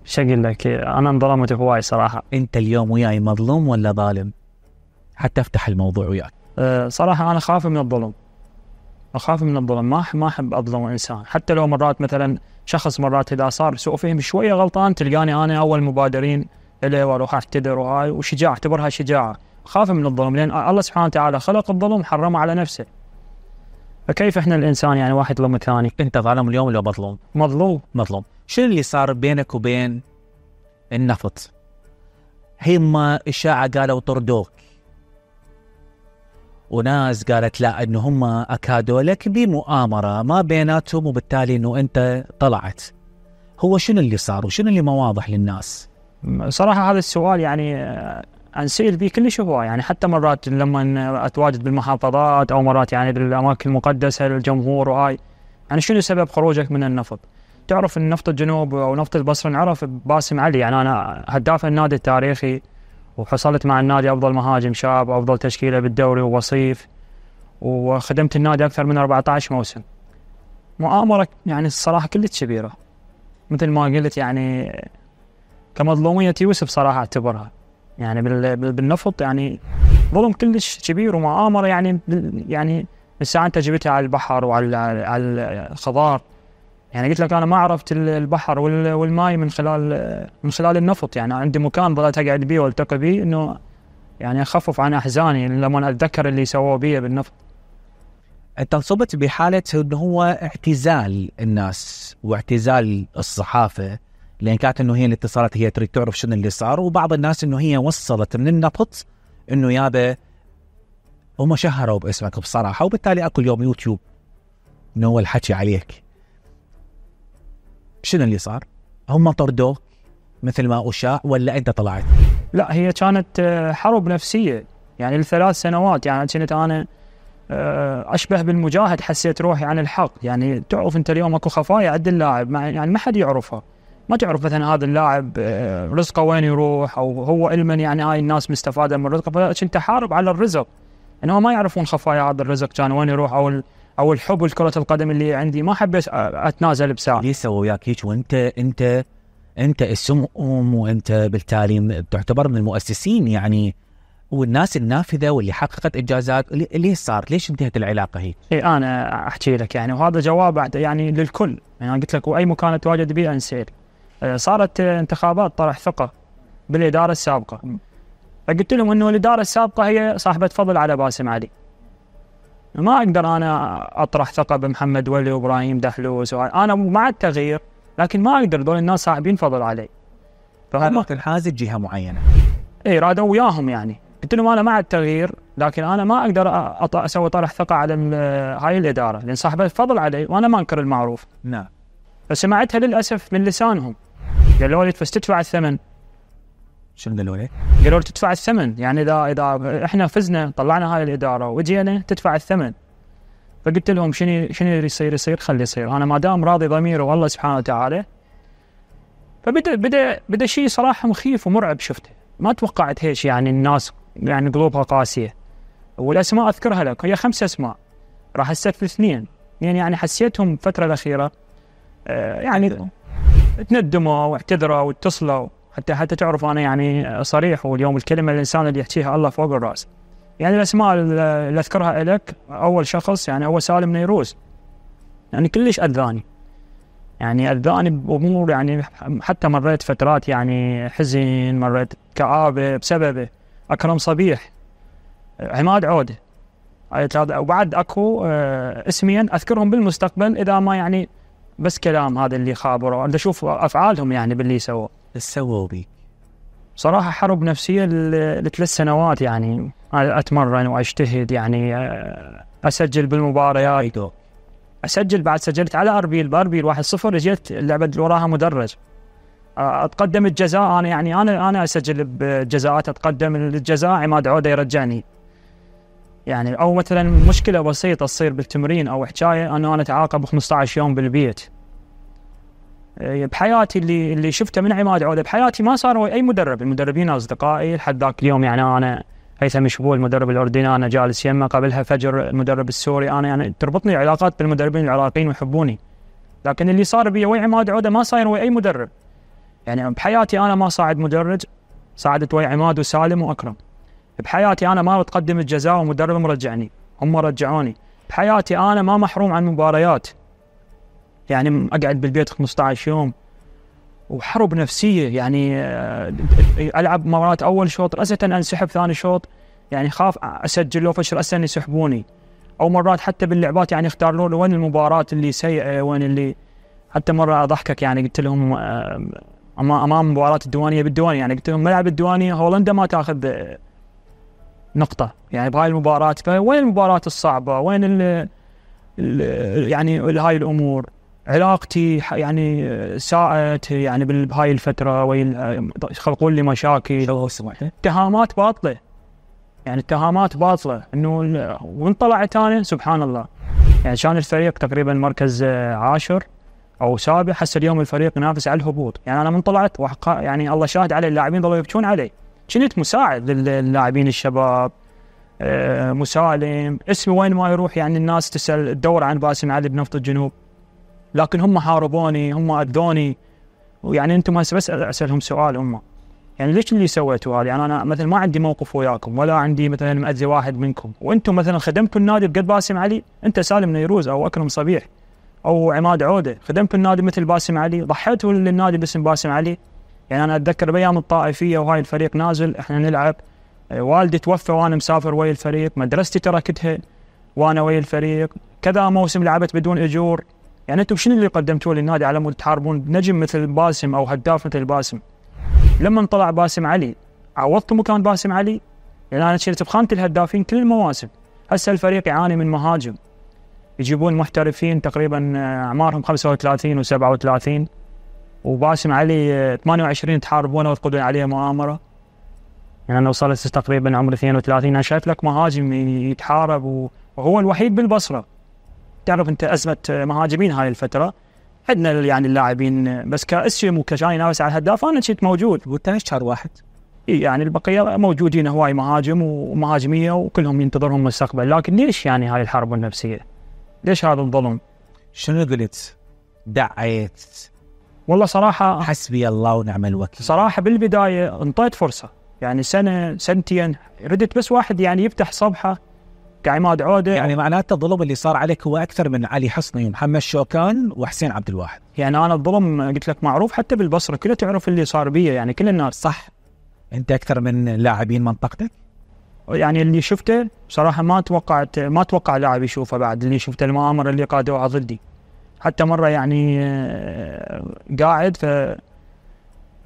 شكل لك انا انظلمت هواي صراحه انت اليوم وياي مظلوم ولا ظالم؟ حتى افتح الموضوع وياك أه صراحه انا خاف من الظلم اخاف من الظلم ما ما احب اظلم انسان حتى لو مرات مثلا شخص مرات اذا صار سوء فهم شويه غلطان تلقاني انا اول مبادرين اليه واروح اعتذر وهاي وشجاع اعتبرها شجاعه خاف من الظلم لان الله سبحانه وتعالى خلق الظلم حرمه على نفسه فكيف احنا الانسان يعني واحد يظلم الثاني انت ظالم اليوم ولا مظلوم؟ مظلوم مظلوم شو اللي صار بينك وبين النفط هما إشاعة قالوا طردوك وناس قالت لا انه هم اكادوا لك بمؤامره ما بيناتهم وبالتالي انه انت طلعت. هو شنو اللي صار وشنو اللي ما واضح للناس؟ صراحه هذا السؤال يعني آه، انسئل فيه كلش هو يعني حتى مرات لما اتواجد بالمحافظات او مرات يعني بالاماكن المقدسه للجمهور وهاي يعني شنو سبب خروجك من النفط؟ تعرف ان نفط الجنوب او نفط البصره انعرف باسم علي يعني انا هداف النادي التاريخي وحصلت مع النادي افضل مهاجم شاب وافضل تشكيله بالدوري ووصيف وخدمت النادي اكثر من 14 موسم مؤامره يعني الصراحه كلش كبيره مثل ما قلت يعني كمظلوميه يوسف صراحه اعتبرها يعني بالنفط يعني ظلم كلش كبير ومؤامره يعني يعني الساعه انت جبتها على البحر وعلى على الخضار يعني قلت لك انا ما عرفت البحر والماي من خلال من خلال النفط يعني عندي مكان ظلت اقعد بيه والتقي بيه انه يعني اخفف عن احزاني لما اتذكر اللي سووه بي بالنفط. انت انصبت بحاله انه هو اعتزال الناس واعتزال الصحافه لان كانت انه هي الاتصالات هي تريد تعرف شنو اللي صار وبعض الناس انه هي وصلت من النفط انه يابا هم شهروا باسمك بصراحه وبالتالي اكو اليوم يوتيوب انه هو الحكي عليك شنو اللي صار؟ هم طردوه مثل ما اشاع ولا انت طلعت؟ لا هي كانت آه، حرب نفسيه يعني لثلاث سنوات يعني كنت انا آه، اشبه بالمجاهد حسيت روحي عن الحق يعني تعرف انت اليوم اكو خفايا عند اللاعب يعني ما حد يعرفها ما تعرف مثلا هذا اللاعب آه، رزقه وين يروح او هو علما يعني هاي الناس مستفاده من رزقه فكنت احارب على الرزق انه ما يعرفون خفايا هذا الرزق كان وين يروح او او الحب لكره القدم اللي عندي ما حبيت اتنازل بساعه ليش سووا وياك هيك وانت انت انت اسم ام وانت بالتالي تعتبر من المؤسسين يعني والناس النافذه واللي حققت انجازات ليش صار؟ ليش انتهت العلاقه هي؟ اي انا احكي لك يعني وهذا جواب يعني للكل يعني قلت لك واي مكان اتواجد به انسير آه، صارت انتخابات طرح ثقه بالاداره السابقه فقلت لهم انه الاداره السابقه هي صاحبه فضل على باسم علي ما اقدر انا اطرح ثقه بمحمد ولي وابراهيم دحلوس انا مع التغيير لكن ما اقدر دول الناس صاحبين فضل علي فهم الحازي جهه معينه اي رادوا وياهم يعني قلت لهم انا مع التغيير لكن انا ما اقدر أط... اسوي طرح ثقه على هاي الاداره لان صاحبه فضل علي وانا ما انكر المعروف نعم فسمعتها للاسف من لسانهم قالوا لي فاستدفع الثمن شنو ذا قالوا له تدفع الثمن يعني اذا اذا احنا فزنا طلعنا هاي الاداره وجينا تدفع الثمن فقلت لهم شنو شنو يصير يصير خلي يصير انا ما دام راضي ضميري والله سبحانه وتعالى فبدا بدا بدا شيء صراحه مخيف ومرعب شفته ما توقعت هيك يعني الناس يعني قلوبها قاسيه والاسماء اذكرها لك هي خمس اسماء راح استثني اثنين اثنين يعني حسيتهم الفتره الاخيره آه، يعني تندموا واعتذروا واتصلوا حتى حتى تعرف انا يعني صريح واليوم الكلمه الانسان اللي يحكيها الله فوق الراس يعني الاسماء اللي اذكرها لك اول شخص يعني هو سالم نيروز يعني كلش اذاني يعني اذاني بامور يعني حتى مريت فترات يعني حزن مريت كآبه بسببه اكرم صبيح عماد عوده وبعد اكو آه، اسمين اذكرهم بالمستقبل اذا ما يعني بس كلام هذا اللي خابره اشوف افعالهم يعني باللي سووه سووا بيك؟ صراحة حرب نفسية لثلاث سنوات يعني أتمرن وأجتهد يعني آه، أسجل بالمباريات أسجل بعد سجلت على أربيل بأربيل واحد صفر رجعت اللعبة اللي وراها مدرج آه، أتقدم الجزاء أنا يعني أنا أنا أسجل بجزاءات أتقدم الجزاء عماد عودة يرجعني يعني أو مثلا مشكلة بسيطة تصير بالتمرين أو حكاية أنه أنا أتعاقب 15 يوم بالبيت آه، بحياتي اللي اللي شفته من عماد عوده بحياتي ما صار اي مدرب المدربين اصدقائي لحد ذاك اليوم يعني انا هيثم شبول المدرب الاردني انا جالس يمه قبلها فجر المدرب السوري انا يعني تربطني علاقات بالمدربين العراقيين ويحبوني لكن اللي صار بي ويا عماد عوده ما صاير ويا اي مدرب يعني بحياتي انا ما صاعد مدرج صعدت ويا عماد وسالم واكرم بحياتي انا ما بتقدم الجزاء ومدرب مرجعني هم رجعوني بحياتي انا ما محروم عن مباريات يعني اقعد بالبيت 15 يوم وحرب نفسيه يعني آه، العب مرات اول شوط رأسة انسحب ثاني شوط يعني خاف اسجل لو فشل رأسة يسحبوني او مرات حتى باللعبات يعني اختاروا لي وين المباراه اللي سيئه وين اللي حتى مره اضحكك يعني قلت لهم آه، امام مباراه الديوانيه بالديوانيه يعني قلت لهم ملعب الديوانيه هولندا ما تاخذ آه، نقطه يعني بهاي المباراه فوين المباراه الصعبه وين ال يعني هاي الامور علاقتي يعني ساءت يعني بهاي الفتره وي خلقوا لي مشاكل إيه؟ اتهامات باطله يعني اتهامات باطله انه وين طلعت انا سبحان الله يعني كان الفريق تقريبا مركز عاشر او سابع حس اليوم الفريق ينافس على الهبوط يعني انا من طلعت يعني الله شاهد علي اللاعبين ظلوا يبكون علي كنت مساعد للاعبين الشباب آه، مسالم اسمي وين ما يروح يعني الناس تسال تدور عن باسم علي بنفط الجنوب لكن هم حاربوني هم اذوني ويعني انتم هسه بس اسالهم سؤال هم يعني ليش اللي سويتوا هذا؟ يعني انا مثلا ما عندي موقف وياكم ولا عندي مثلا مأذي واحد منكم وانتم مثلا خدمتوا النادي بقد باسم علي انت سالم نيروز او اكرم صبيح او عماد عوده خدمتوا النادي مثل باسم علي ضحيتوا للنادي باسم باسم علي يعني انا اتذكر بايام الطائفيه وهاي الفريق نازل احنا نلعب والدي توفى وانا مسافر ويا الفريق مدرستي تركتها وانا ويا الفريق كذا موسم لعبت بدون اجور يعني انتم شنو اللي قدمتوه للنادي على مود تحاربون نجم مثل باسم او هداف مثل باسم لما طلع باسم علي عوضتوا مكان باسم علي لان يعني انا شلت بخانه الهدافين كل المواسم هسه الفريق يعاني من مهاجم يجيبون محترفين تقريبا آه، اعمارهم 35 و37 وباسم علي 28 تحاربونه وتقودون عليه مؤامره يعني انا وصلت تقريبا عمري 32 انا شايف لك مهاجم يتحارب وهو الوحيد بالبصره تعرف انت ازمه مهاجمين هاي الفتره عندنا يعني اللاعبين بس كاسم وكشان ينافس على الهداف انا كنت موجود وانت شهر واحد يعني البقيه موجودين هواي مهاجم ومهاجميه وكلهم ينتظرهم المستقبل لكن ليش يعني هاي الحرب النفسيه؟ ليش هذا الظلم؟ شنو قلت؟ دعيت والله صراحه حسبي الله ونعم الوكيل صراحه بالبدايه انطيت فرصه يعني سنه سنتين ردت بس واحد يعني يفتح صفحه كعماد عوده يعني معناته الظلم اللي صار عليك هو اكثر من علي حصني ومحمد شوكان وحسين عبد الواحد يعني انا الظلم قلت لك معروف حتى بالبصره كله تعرف اللي صار بي يعني كل الناس صح انت اكثر من لاعبين منطقتك يعني اللي شفته صراحه ما توقعت ما اتوقع لاعب يشوفه بعد اللي شفته المؤامره اللي قادوها ضدي حتى مره يعني آه، قاعد ف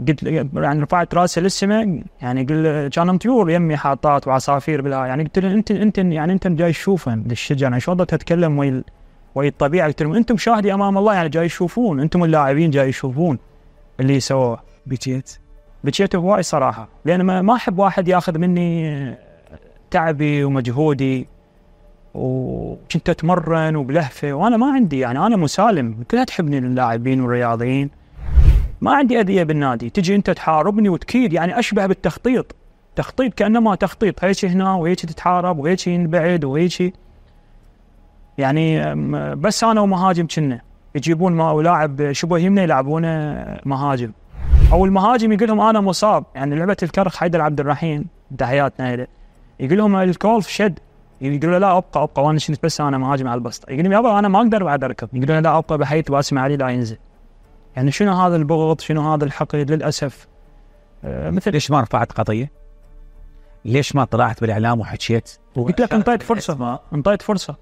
قلت يعني رفعت راسي للسماء يعني قلت كان طيور يمي حاطات وعصافير بلا يعني قلت له انت انت يعني انت جاي تشوفهم للشجر يعني شلون تتكلم ويا ويا الطبيعه قلت لهم انتم شاهدي امام الله يعني جاي تشوفون انتم اللاعبين جاي تشوفون اللي سووه بكيت بكيت هواي صراحه لان ما احب واحد ياخذ مني تعبي ومجهودي وكنت اتمرن وبلهفه وانا ما عندي يعني انا مسالم كلها تحبني اللاعبين والرياضيين ما عندي اذيه بالنادي تجي انت تحاربني وتكيد يعني اشبه بالتخطيط تخطيط كانما تخطيط هيك هنا وهيك تتحارب وهيك ينبعد وهيك يعني بس انا ومهاجم كنا يجيبون ما لاعب شبه يمنا يلعبونه مهاجم او المهاجم يقول لهم انا مصاب يعني لعبه الكرخ حيدر عبد الرحيم تحياتنا له يقول لهم الكولف شد يقول له لا ابقى ابقى وانا شنت بس انا مهاجم على البسطه يقول لهم يابا انا ما اقدر بعد اركب يقول له لا ابقى بحيث واسم علي لا ينزل يعني شنو هذا البغض شنو هذا الحقد للأسف آه، مثل ليش ما رفعت قضية ليش ما طلعت بالإعلام وحكيت قلت لك انطيت فرصة انطيت فرصة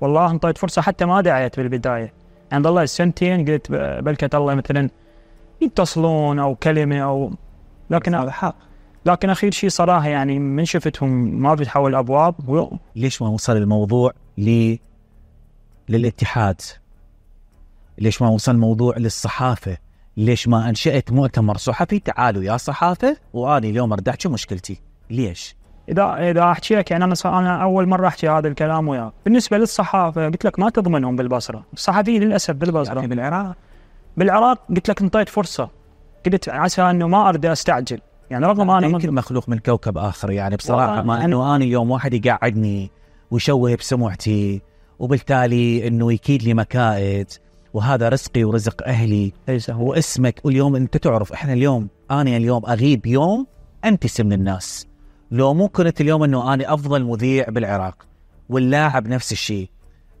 والله انطيت فرصة حتى ما دعيت بالبداية يعني الله سنتين قلت بلكت الله مثلا يتصلون او كلمه او لكن هذا حق لكن اخير شيء صراحه يعني من شفتهم ما بتحول ابواب الابواب ليش ما وصل الموضوع ل للاتحاد ليش ما وصل موضوع للصحافه ليش ما انشات مؤتمر صحفي تعالوا يا صحافه واني اليوم ارد مشكلتي ليش اذا اذا احكي لك يعني انا انا اول مره احكي هذا الكلام وياك، بالنسبه للصحافه قلت لك ما تضمنهم بالبصره، الصحفيين للاسف بالبصره يعني بالعراق بالعراق قلت لك انطيت فرصه قلت عسى انه ما ارد استعجل يعني رغم انا يعني يمكن مخلوق من كوكب اخر يعني بصراحه ما انه انا يوم واحد يقعدني ويشوه بسمعتي وبالتالي انه يكيد لي مكائد وهذا رزقي ورزق اهلي واسمك واليوم انت تعرف احنا اليوم انا اليوم اغيب يوم انتسم اسم الناس لو مو كنت اليوم انه انا افضل مذيع بالعراق واللاعب نفس الشيء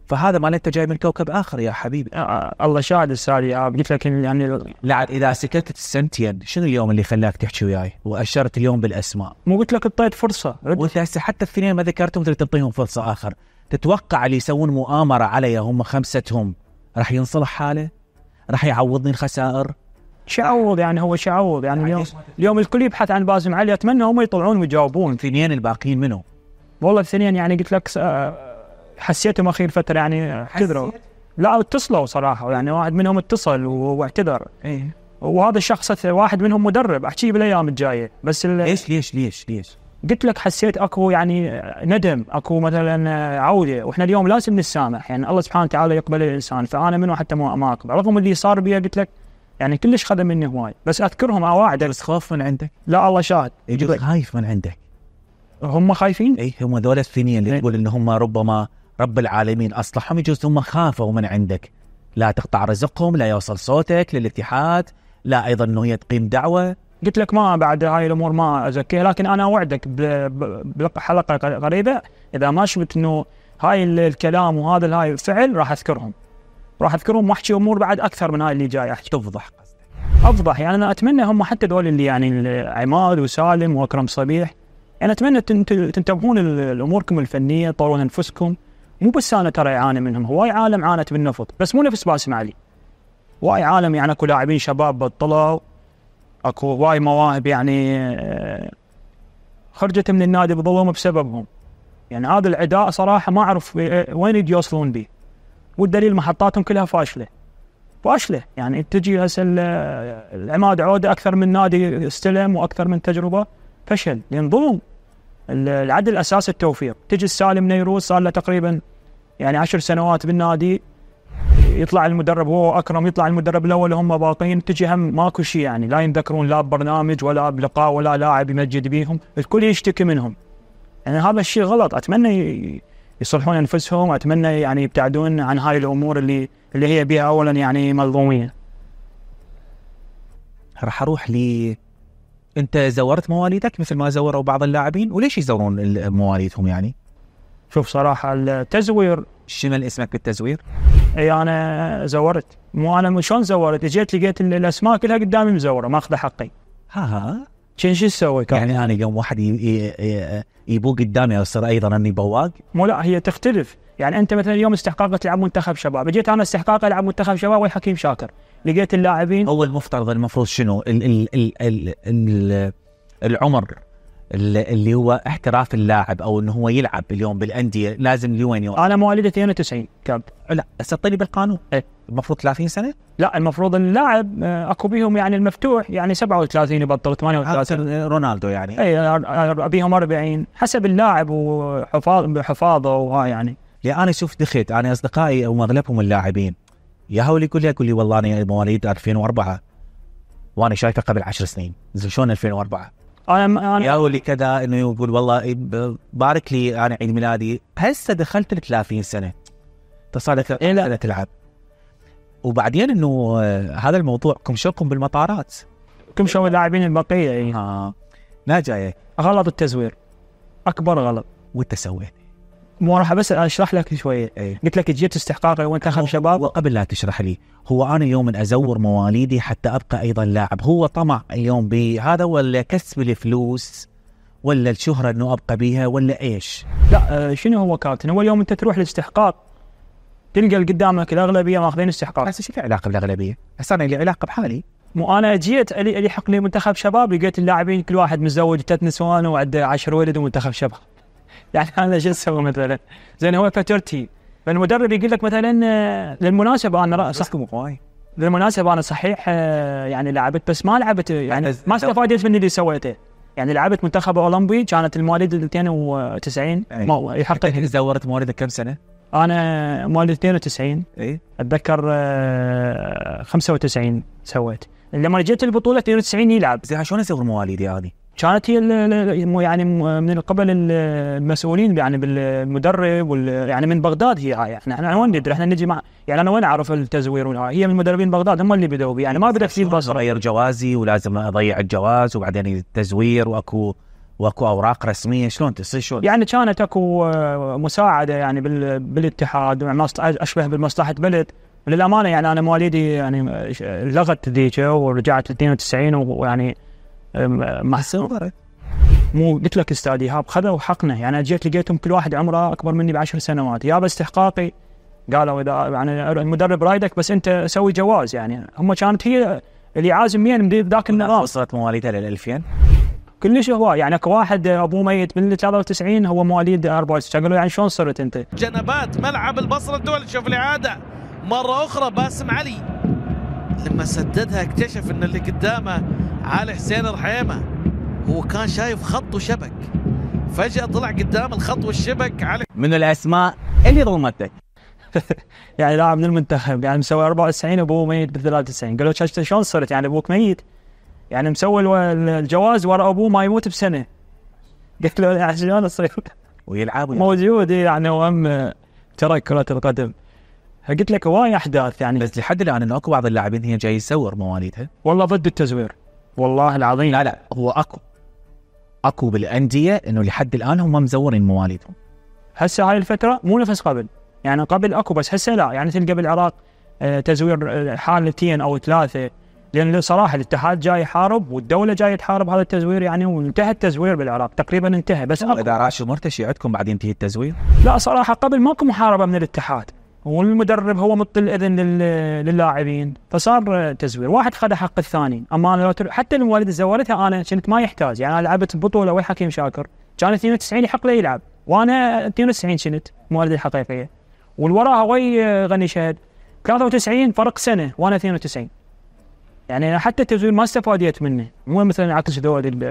فهذا مال انت جاي من كوكب اخر يا حبيبي آه, آه، الله شاهد السالي آه قلت لك يعني لا اذا سكتت سنتين شنو اليوم اللي خلاك تحكي وياي واشرت اليوم بالاسماء مو قلت لك اعطيت فرصه وانت هسه حتى الاثنين ما ذكرتهم تبي تعطيهم فرصه اخر تتوقع اللي يسوون مؤامره علي هم خمستهم راح ينصلح حاله راح يعوضني الخسائر شعوض يعني هو شعوض يعني, يعني اليوم اليوم الكل يبحث عن باسم علي اتمنى هم يطلعون ويجاوبون الاثنين الباقيين منو؟ والله الاثنين يعني قلت لك آه، حسيتهم اخير فتره يعني اعتذروا لا اتصلوا صراحه يعني واحد منهم اتصل واعتذر ايه وهذا الشخص واحد منهم مدرب احكيه بالايام الجايه بس ليش ليش ليش ليش؟ قلت لك حسيت اكو يعني ندم اكو مثلا عوده واحنا اليوم لازم نسامح يعني الله سبحانه وتعالى يقبل الانسان فانا منو حتى ما اقبل رغم اللي صار بي قلت لك يعني كلش خذ مني هواي بس اذكرهم اواعد بس خوف من عندك لا الله شاهد يجوز إيه، خايف من عندك هم خايفين؟ اي هم ذولا الثنين اللي إيه. تقول ان هم ربما رب العالمين اصلحهم يجوز هم خافوا من عندك لا تقطع رزقهم لا يوصل صوتك للاتحاد لا ايضا انه هي تقيم دعوه قلت لك ما بعد هاي الامور ما ازكيها لكن انا اوعدك بحلقه قريبه اذا ما شفت انه هاي الكلام وهذا هاي الفعل راح اذكرهم راح اذكرهم واحكي امور بعد اكثر من هاي اللي جاي احكي تفضح افضح يعني انا اتمنى هم حتى دول اللي يعني عماد وسالم واكرم صبيح يعني اتمنى تنتبهون لاموركم الفنيه تطورون انفسكم مو بس انا ترى اعاني منهم هواي عالم عانت بالنفط بس مو نفس باسم علي هواي عالم يعني اكو لاعبين شباب بطلوا اكو واي مواهب يعني آه، خرجت من النادي بظلم بسببهم يعني هذا العداء صراحه ما اعرف آه، وين يوصلون به والدليل محطاتهم كلها فاشله فاشله يعني تجي هسه آه، العماد عوده اكثر من نادي استلم واكثر من تجربه فشل لان ظلم العدل اساس التوفيق تجي السالم نيروز صار له تقريبا يعني عشر سنوات بالنادي يطلع المدرب هو اكرم يطلع المدرب الاول هم باقين تجي هم ماكو شيء يعني لا ينذكرون لا ببرنامج ولا بلقاء ولا لاعب يمجد بيهم الكل يشتكي منهم يعني هذا الشيء غلط اتمنى يصلحون انفسهم اتمنى يعني يبتعدون عن هاي الامور اللي اللي هي بها اولا يعني مظلوميه راح اروح لي انت زورت مواليدك مثل ما زوروا بعض اللاعبين وليش يزورون مواليدهم يعني شوف صراحه التزوير شنو اسمك بالتزوير؟ اي انا زورت مو انا شلون زورت؟ اجيت لقيت الاسماء كلها قدامي مزوره ماخذه حقي. ها ها شن شو تسوي يعني انا يوم واحد يبو قدامي اصير ايضا اني بواق؟ مو لا هي تختلف يعني انت مثلا اليوم استحقاق تلعب منتخب شباب، اجيت انا استحقاق العب منتخب شباب ويا حكيم شاكر، لقيت اللاعبين هو المفترض المفروض شنو؟ ال ال ال ال ال العمر اللي هو احتراف اللاعب او انه هو يلعب اليوم بالانديه لازم لوين يوم انا مواليد 92 كاب لا هسه طلي بالقانون ايه المفروض 30 سنه لا المفروض اللاعب آه، اكو بيهم يعني المفتوح يعني 37 يبطل 38 رونالدو يعني اي بيهم 40 حسب اللاعب وحفاظ بحفاظه وها يعني لأ انا شوف دخيت انا اصدقائي اغلبهم اللاعبين يا هو يقول لي يقول لي والله انا مواليد 2004 وانا شايفه قبل 10 سنين زين شلون 2004 انا انا يا ولي كذا انه يقول والله إيه، بارك لي انا عيد ميلادي هسه دخلت ال 30 سنه صار لك إيه، لا تلعب وبعدين انه آه، هذا الموضوع كم شوكم بالمطارات كم شو اللاعبين البقيه اي ها لا جايه غلط التزوير اكبر غلط وانت سويت مو راح بس اشرح لك شويه أي. قلت لك جيت استحقاقي وانتخب شباب وقبل لا تشرح لي هو انا يوم ازور مواليدي حتى ابقى ايضا لاعب هو طمع اليوم بهذا ولا كسب الفلوس ولا الشهره انه ابقى بيها ولا ايش؟ لا آه، شنو هو كابتن؟ هو اليوم انت تروح الاستحقاق تلقى اللي قدامك الاغلبيه ماخذين استحقاق بس شو في علاقه بالاغلبيه؟ هسه انا لي علاقه بحالي مو انا جيت حق لي منتخب شباب لقيت اللاعبين كل واحد متزوج ثلاث نسوان وعنده 10 ولد ومنتخب شباب يعني [laughs] انا شو اسوي مثلا زين هو فترتي فالمدرب يقول لك مثلا آه، للمناسبه انا صح للمناسبه انا صحيح آه، يعني لعبت بس ما لعبت يعني ما استفادت من اللي سويته يعني لعبت منتخب اولمبي كانت المواليد 92 اي يحقق زورت مواليدك كم سنه؟ انا مواليد 92 اي اتذكر 95 آه، سويت لما جيت البطوله 92 يلعب زين شلون ازور مواليدي هذه؟ كانت هي يعني من قبل المسؤولين يعني بالمدرب يعني من بغداد هي هاي يعني احنا احنا وين ندري احنا نجي مع يعني انا وين اعرف التزوير هي من مدربين بغداد هم اللي بدوا بي يعني ما بدا في بصره اغير جوازي ولازم اضيع الجواز وبعدين التزوير واكو واكو اوراق رسميه شلون شلون يعني كانت اكو آه، مساعده يعني بالاتحاد اشبه بمصلحه بلد للامانه يعني انا مواليدي يعني آه، لغت ذيك ورجعت 92 ويعني مع مو قلت لك استاذ ايهاب خذوا حقنا يعني جيت لقيتهم كل واحد عمره اكبر مني بعشر سنوات يا استحقاقي قالوا اذا يعني المدرب رايدك بس انت سوي جواز يعني هم كانت هي اللي عازم مين ذاك النظام وصلت مواليدها لل 2000 كلش هو يعني اكو واحد ابوه ميت من 93 هو مواليد 94 قالوا يعني شلون صرت انت؟ جنبات ملعب البصره الدولي شوف الاعاده مره اخرى باسم علي لما سددها اكتشف ان اللي قدامه علي حسين رحيمه هو كان شايف خط وشبك فجأة طلع قدام الخط والشبك علي من الأسماء اللي ظلمتك [laughs] يعني لاعب من المنتخب يعني مسوي 94 ابوه ميت بال 93 قالوا له شلون صرت يعني ابوك ميت يعني مسوي الجواز ورا ابوه ما يموت بسنه قلت له يعني شلون اصير ويلعب موجود إيه، يعني وهم ترك كرة القدم قلت لك هواي احداث يعني بس لحد الان انه اكو بعض اللاعبين هي جاي يسور مواليدها والله ضد التزوير والله العظيم لا لا هو اكو اكو بالانديه انه لحد الان هم مزورين مواليدهم هسه هاي الفتره مو نفس قبل يعني قبل اكو بس هسه لا يعني تلقى بالعراق آه، تزوير آه، حالتين او ثلاثه لان صراحه الاتحاد جاي يحارب والدوله جاي تحارب هذا التزوير يعني وانتهى التزوير بالعراق تقريبا انتهى بس اذا راشد مرتشي عندكم بعدين ينتهي التزوير؟ لا صراحه قبل ماكو محاربه من الاتحاد والمدرب هو مطل الاذن للاعبين فصار تزوير واحد خد حق الثاني اما انا لو حتى الموالد اللي زورتها انا كنت ما يحتاج يعني انا لعبت بطوله ويا حكيم شاكر كان 92 يحق لي يلعب وانا 92 كنت موالد الحقيقيه والوراها وي غني شهد 93 فرق سنه وانا 92 يعني حتى التزوير ما استفاديت منه مو مثلا عكس ذول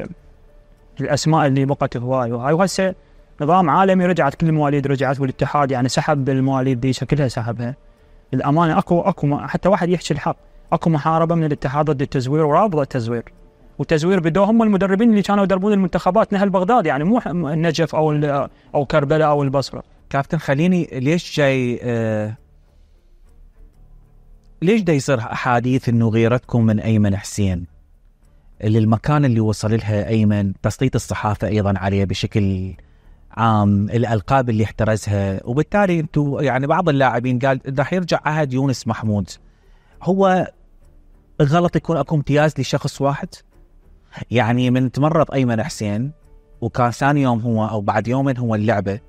الاسماء اللي بقت هواي وهاي وهسه نظام عالمي رجعت كل المواليد رجعت والاتحاد يعني سحب المواليد دي كلها سحبها الامانه اكو اكو حتى واحد يحكي الحق اكو محاربه من الاتحاد ضد التزوير ورافضه التزوير والتزوير بدو هم المدربين اللي كانوا يدربون المنتخبات نهل بغداد يعني مو النجف او او كربلاء او البصره كابتن خليني ليش جاي آه ليش دا يصير احاديث انه غيرتكم من ايمن حسين للمكان اللي وصل لها ايمن تسليط الصحافه ايضا عليه بشكل عام الالقاب اللي احترزها وبالتالي انتم يعني بعض اللاعبين قال راح يرجع عهد يونس محمود هو غلط يكون اكو امتياز لشخص واحد يعني من تمرض ايمن حسين وكان ثاني يوم هو او بعد يومين هو اللعبه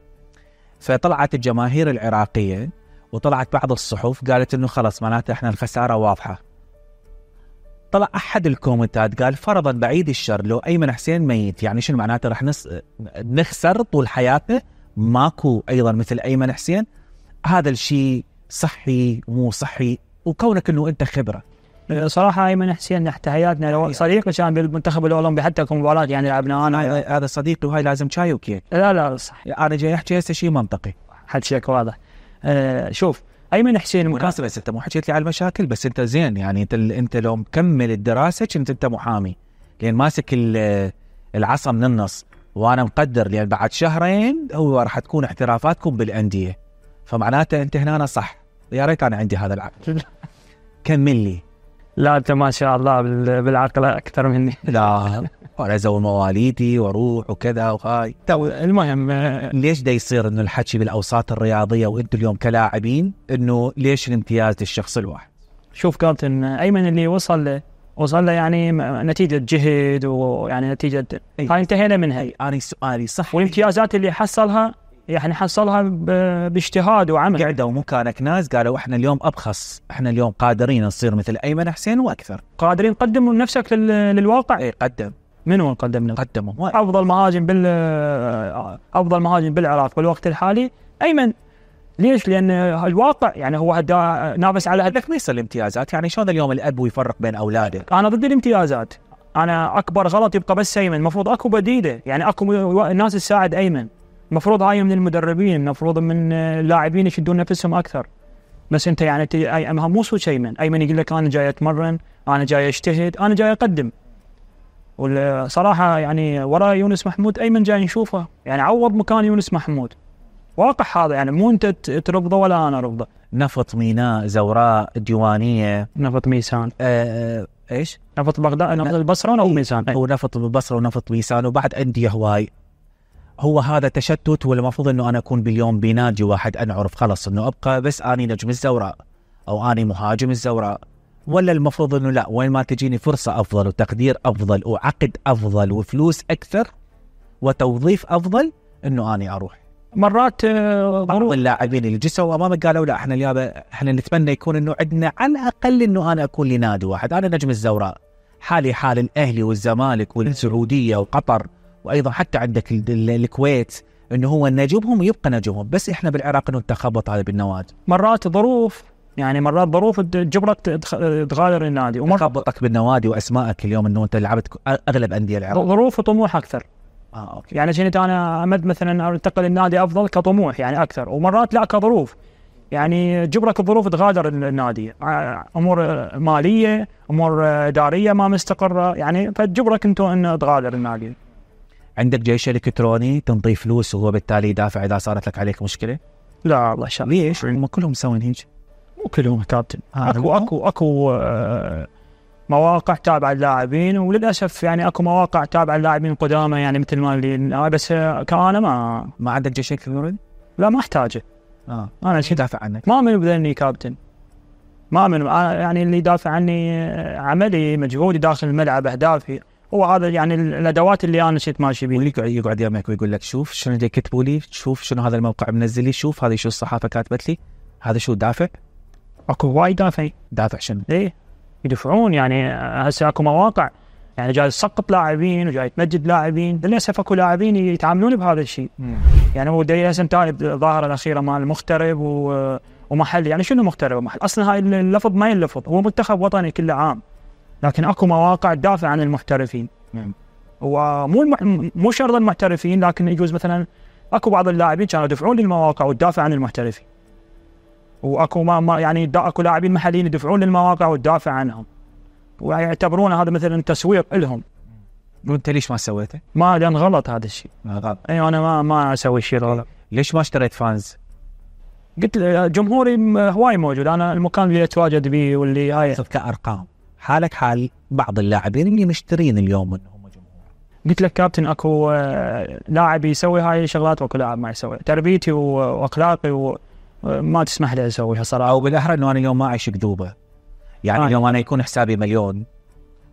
فطلعت الجماهير العراقيه وطلعت بعض الصحف قالت انه خلص معناته احنا الخساره واضحه طلع احد الكومنتات قال فرضا بعيد الشر لو ايمن حسين ميت يعني شنو معناته راح نس... نخسر طول حياته ماكو ايضا مثل ايمن حسين هذا الشيء صحي مو صحي وكونك انه انت خبره صراحه ايمن حسين تحياتنا لو أيوه. صديقي كان بالمنتخب الاولمبي حتى كمباراه يعني لعبنا انا هذا صديقي وهاي لازم شاي وكيك لا لا صح انا جاي احكي هسه شيء منطقي حد شيك واضح أه شوف ايمن حسين مناسبة انت مو حكيت لي على المشاكل بس انت زين يعني انت انت لو مكمل الدراسه كنت انت محامي لان ماسك العصا من النص وانا مقدر لان بعد شهرين هو راح تكون احترافاتكم بالانديه فمعناته انت هنا صح يا ريت انا عندي هذا العقل [laughs] كمل لي لا انت ما شاء الله بالعقل اكثر مني لا [laughs] وانا ازوم مواليدي واروح وكذا وهاي المهم آه، ليش دا يصير انه الحكي بالاوساط الرياضيه وانتم اليوم كلاعبين انه ليش الامتياز للشخص الواحد؟ شوف كابتن ايمن اللي وصل وصل له يعني نتيجه جهد ويعني نتيجه هاي انتهينا منها اي انا سؤالي صح والامتيازات اللي حصلها يعني حصلها باجتهاد وعمل قعدوا مكانك ناس قالوا احنا اليوم ابخص احنا اليوم قادرين نصير مثل ايمن حسين واكثر قادرين قدموا نفسك للواقع اي قدم من قدم قدمنا؟ قدموا افضل مهاجم بال افضل مهاجم بالعراق بالوقت الحالي ايمن ليش؟ لان الواقع يعني هو نافس على هدف ليس الامتيازات يعني شلون اليوم الاب يفرق بين اولاده؟ انا ضد الامتيازات انا اكبر غلط يبقى بس ايمن المفروض اكو بديله يعني اكو ناس تساعد ايمن المفروض هاي من المدربين المفروض من اللاعبين يشدون نفسهم اكثر بس انت يعني تي... مو سويتش ايمن ايمن يقول لك انا جاي اتمرن انا جاي اجتهد انا جاي اقدم وصراحة يعني وراء يونس محمود أي من جاي نشوفه يعني عوض مكان يونس محمود واقع هذا يعني مو أنت ترفضه ولا أنا أرفضه نفط ميناء زوراء ديوانية نفط ميسان آه،, أه ايش؟ نفط بغداد نفط البصرة أو ميسان هو نفط البصرة ونفط ميسان وبعد أندية هواي هو هذا تشتت والمفروض انه انا اكون باليوم بنادي واحد انعرف خلص انه ابقى بس اني نجم الزوراء او اني مهاجم الزوراء ولا المفروض انه لا وين ما تجيني فرصه افضل وتقدير افضل وعقد افضل وفلوس اكثر وتوظيف افضل انه اني اروح مرات آه، بعض اللاعبين اللي جسوا امامك قالوا لا احنا اليابا احنا نتمنى يكون انه عندنا على الاقل انه انا اكون لنادي واحد انا نجم الزوراء حالي حال الاهلي والزمالك والسعوديه وقطر وايضا حتى عندك الكويت انه هو نجمهم يبقى نجمهم بس احنا بالعراق انه تخبط هذا بالنواد مرات ظروف يعني مرات ظروف تجبرك تغادر النادي ومرات تخبطك بالنوادي واسمائك اليوم انه انت لعبت اغلب انديه العراق ظروف وطموح اكثر اه اوكي يعني كنت انا امد مثلا انتقل النادي افضل كطموح يعني اكثر ومرات لا كظروف يعني جبرك الظروف تغادر النادي آه، امور ماليه امور اداريه ما مستقره يعني فتجبرك انت ان تغادر النادي عندك جيش الكتروني تنطي فلوس وهو بالتالي يدافع اذا صارت لك عليك مشكله؟ لا والله شاء ليش؟ هم كلهم مسوين هيك وكلهم كابتن اكو اكو اكو آه، مواقع تابعه للاعبين وللاسف يعني اكو مواقع تابعه للاعبين قدامى يعني مثل ما اللي بس كان ما ما عندك جيش كابتن لا ما احتاجه اه انا شو دافع عنك؟ ما من بذني كابتن ما من آه، يعني اللي يدافع عني آه، عملي مجهودي داخل الملعب اهدافي هو هذا يعني الادوات اللي انا شفت ماشي بيها واللي يقعد يمك ويقول لك شوف شنو اللي كتبوا لي شوف شنو هذا الموقع منزل لي شوف هذه شو الصحافه كاتبت لي هذا شو دافع اكو وايد دافع دافع شنو؟ ايه يدفعون يعني هسه اكو مواقع يعني جاي تسقط لاعبين وجاي تمجد لاعبين للاسف اكو لاعبين يتعاملون بهذا الشيء يعني هو دليل هسه الظاهره الاخيره مال المغترب و... ومحل يعني شنو مغترب ومحل اصلا هاي اللفظ ما ينلفظ هو منتخب وطني كله عام لكن اكو مواقع تدافع عن المحترفين نعم. ومو الم... مو شرط المحترفين لكن يجوز مثلا اكو بعض اللاعبين كانوا يدفعون للمواقع وتدافع عن المحترفين واكو ما, ما يعني اكو لاعبين محليين يدفعون للمواقع وتدافع عنهم ويعتبرون هذا مثلا تسويق لهم وانت ليش ما سويته؟ ما لان غلط هذا الشيء غلط اي انا ما ما اسوي الشيء الغلط ليش ما اشتريت فانز؟ قلت جمهوري هواي موجود انا المكان اللي اتواجد به واللي هاي كارقام حالك حال بعض اللاعبين اللي مشترين اليوم منهم قلت لك كابتن اكو آه، لاعب يسوي هاي الشغلات واكو لاعب ما يسوي تربيتي واخلاقي ما تسمح لي اسويها صراحه وبالاحرى انه انا اليوم ما اعيش كذوبه يعني آه. اليوم انا يكون حسابي مليون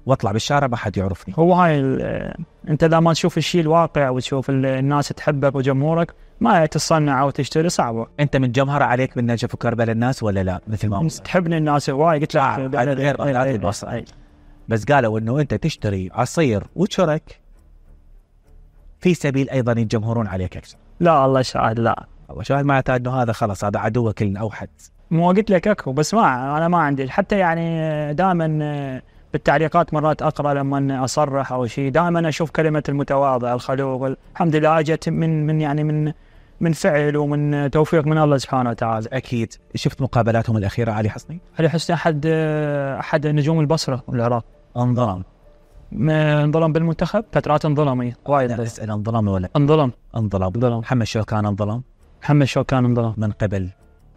واطلع بالشارع ما حد يعرفني هو هاي انت اذا ما تشوف الشيء الواقع وتشوف الناس تحبك وجمهورك ما تتصنع او تشتري صعبه انت من جمهر عليك من نجف وكربلاء الناس ولا لا مثل ما تحبني الناس هواي قلت لك انا آه، غير غير إيه، إيه. بس قالوا انه انت تشتري عصير وشرك في سبيل ايضا يتجمهرون عليك اكثر لا الله شاهد لا ما معناته انه هذا خلاص هذا عدوك الاوحد مو قلت لك اكو بس ما انا ما عندي حتى يعني دائما بالتعليقات مرات اقرا لما اصرح او شيء دائما اشوف كلمه المتواضع الخلوق الحمد لله اجت من من يعني من من فعل ومن توفيق من الله سبحانه وتعالى. اكيد، شفت مقابلاتهم الاخيره علي حسني؟ علي حسني احد احد نجوم البصره والعراق. انظلم. انظلم بالمنتخب فترات انظلم وايد. اسال انظلم ولا؟ انظلم. انظلم. انظلم. محمد شوكان انظلم. محمد شوكان انضم من قبل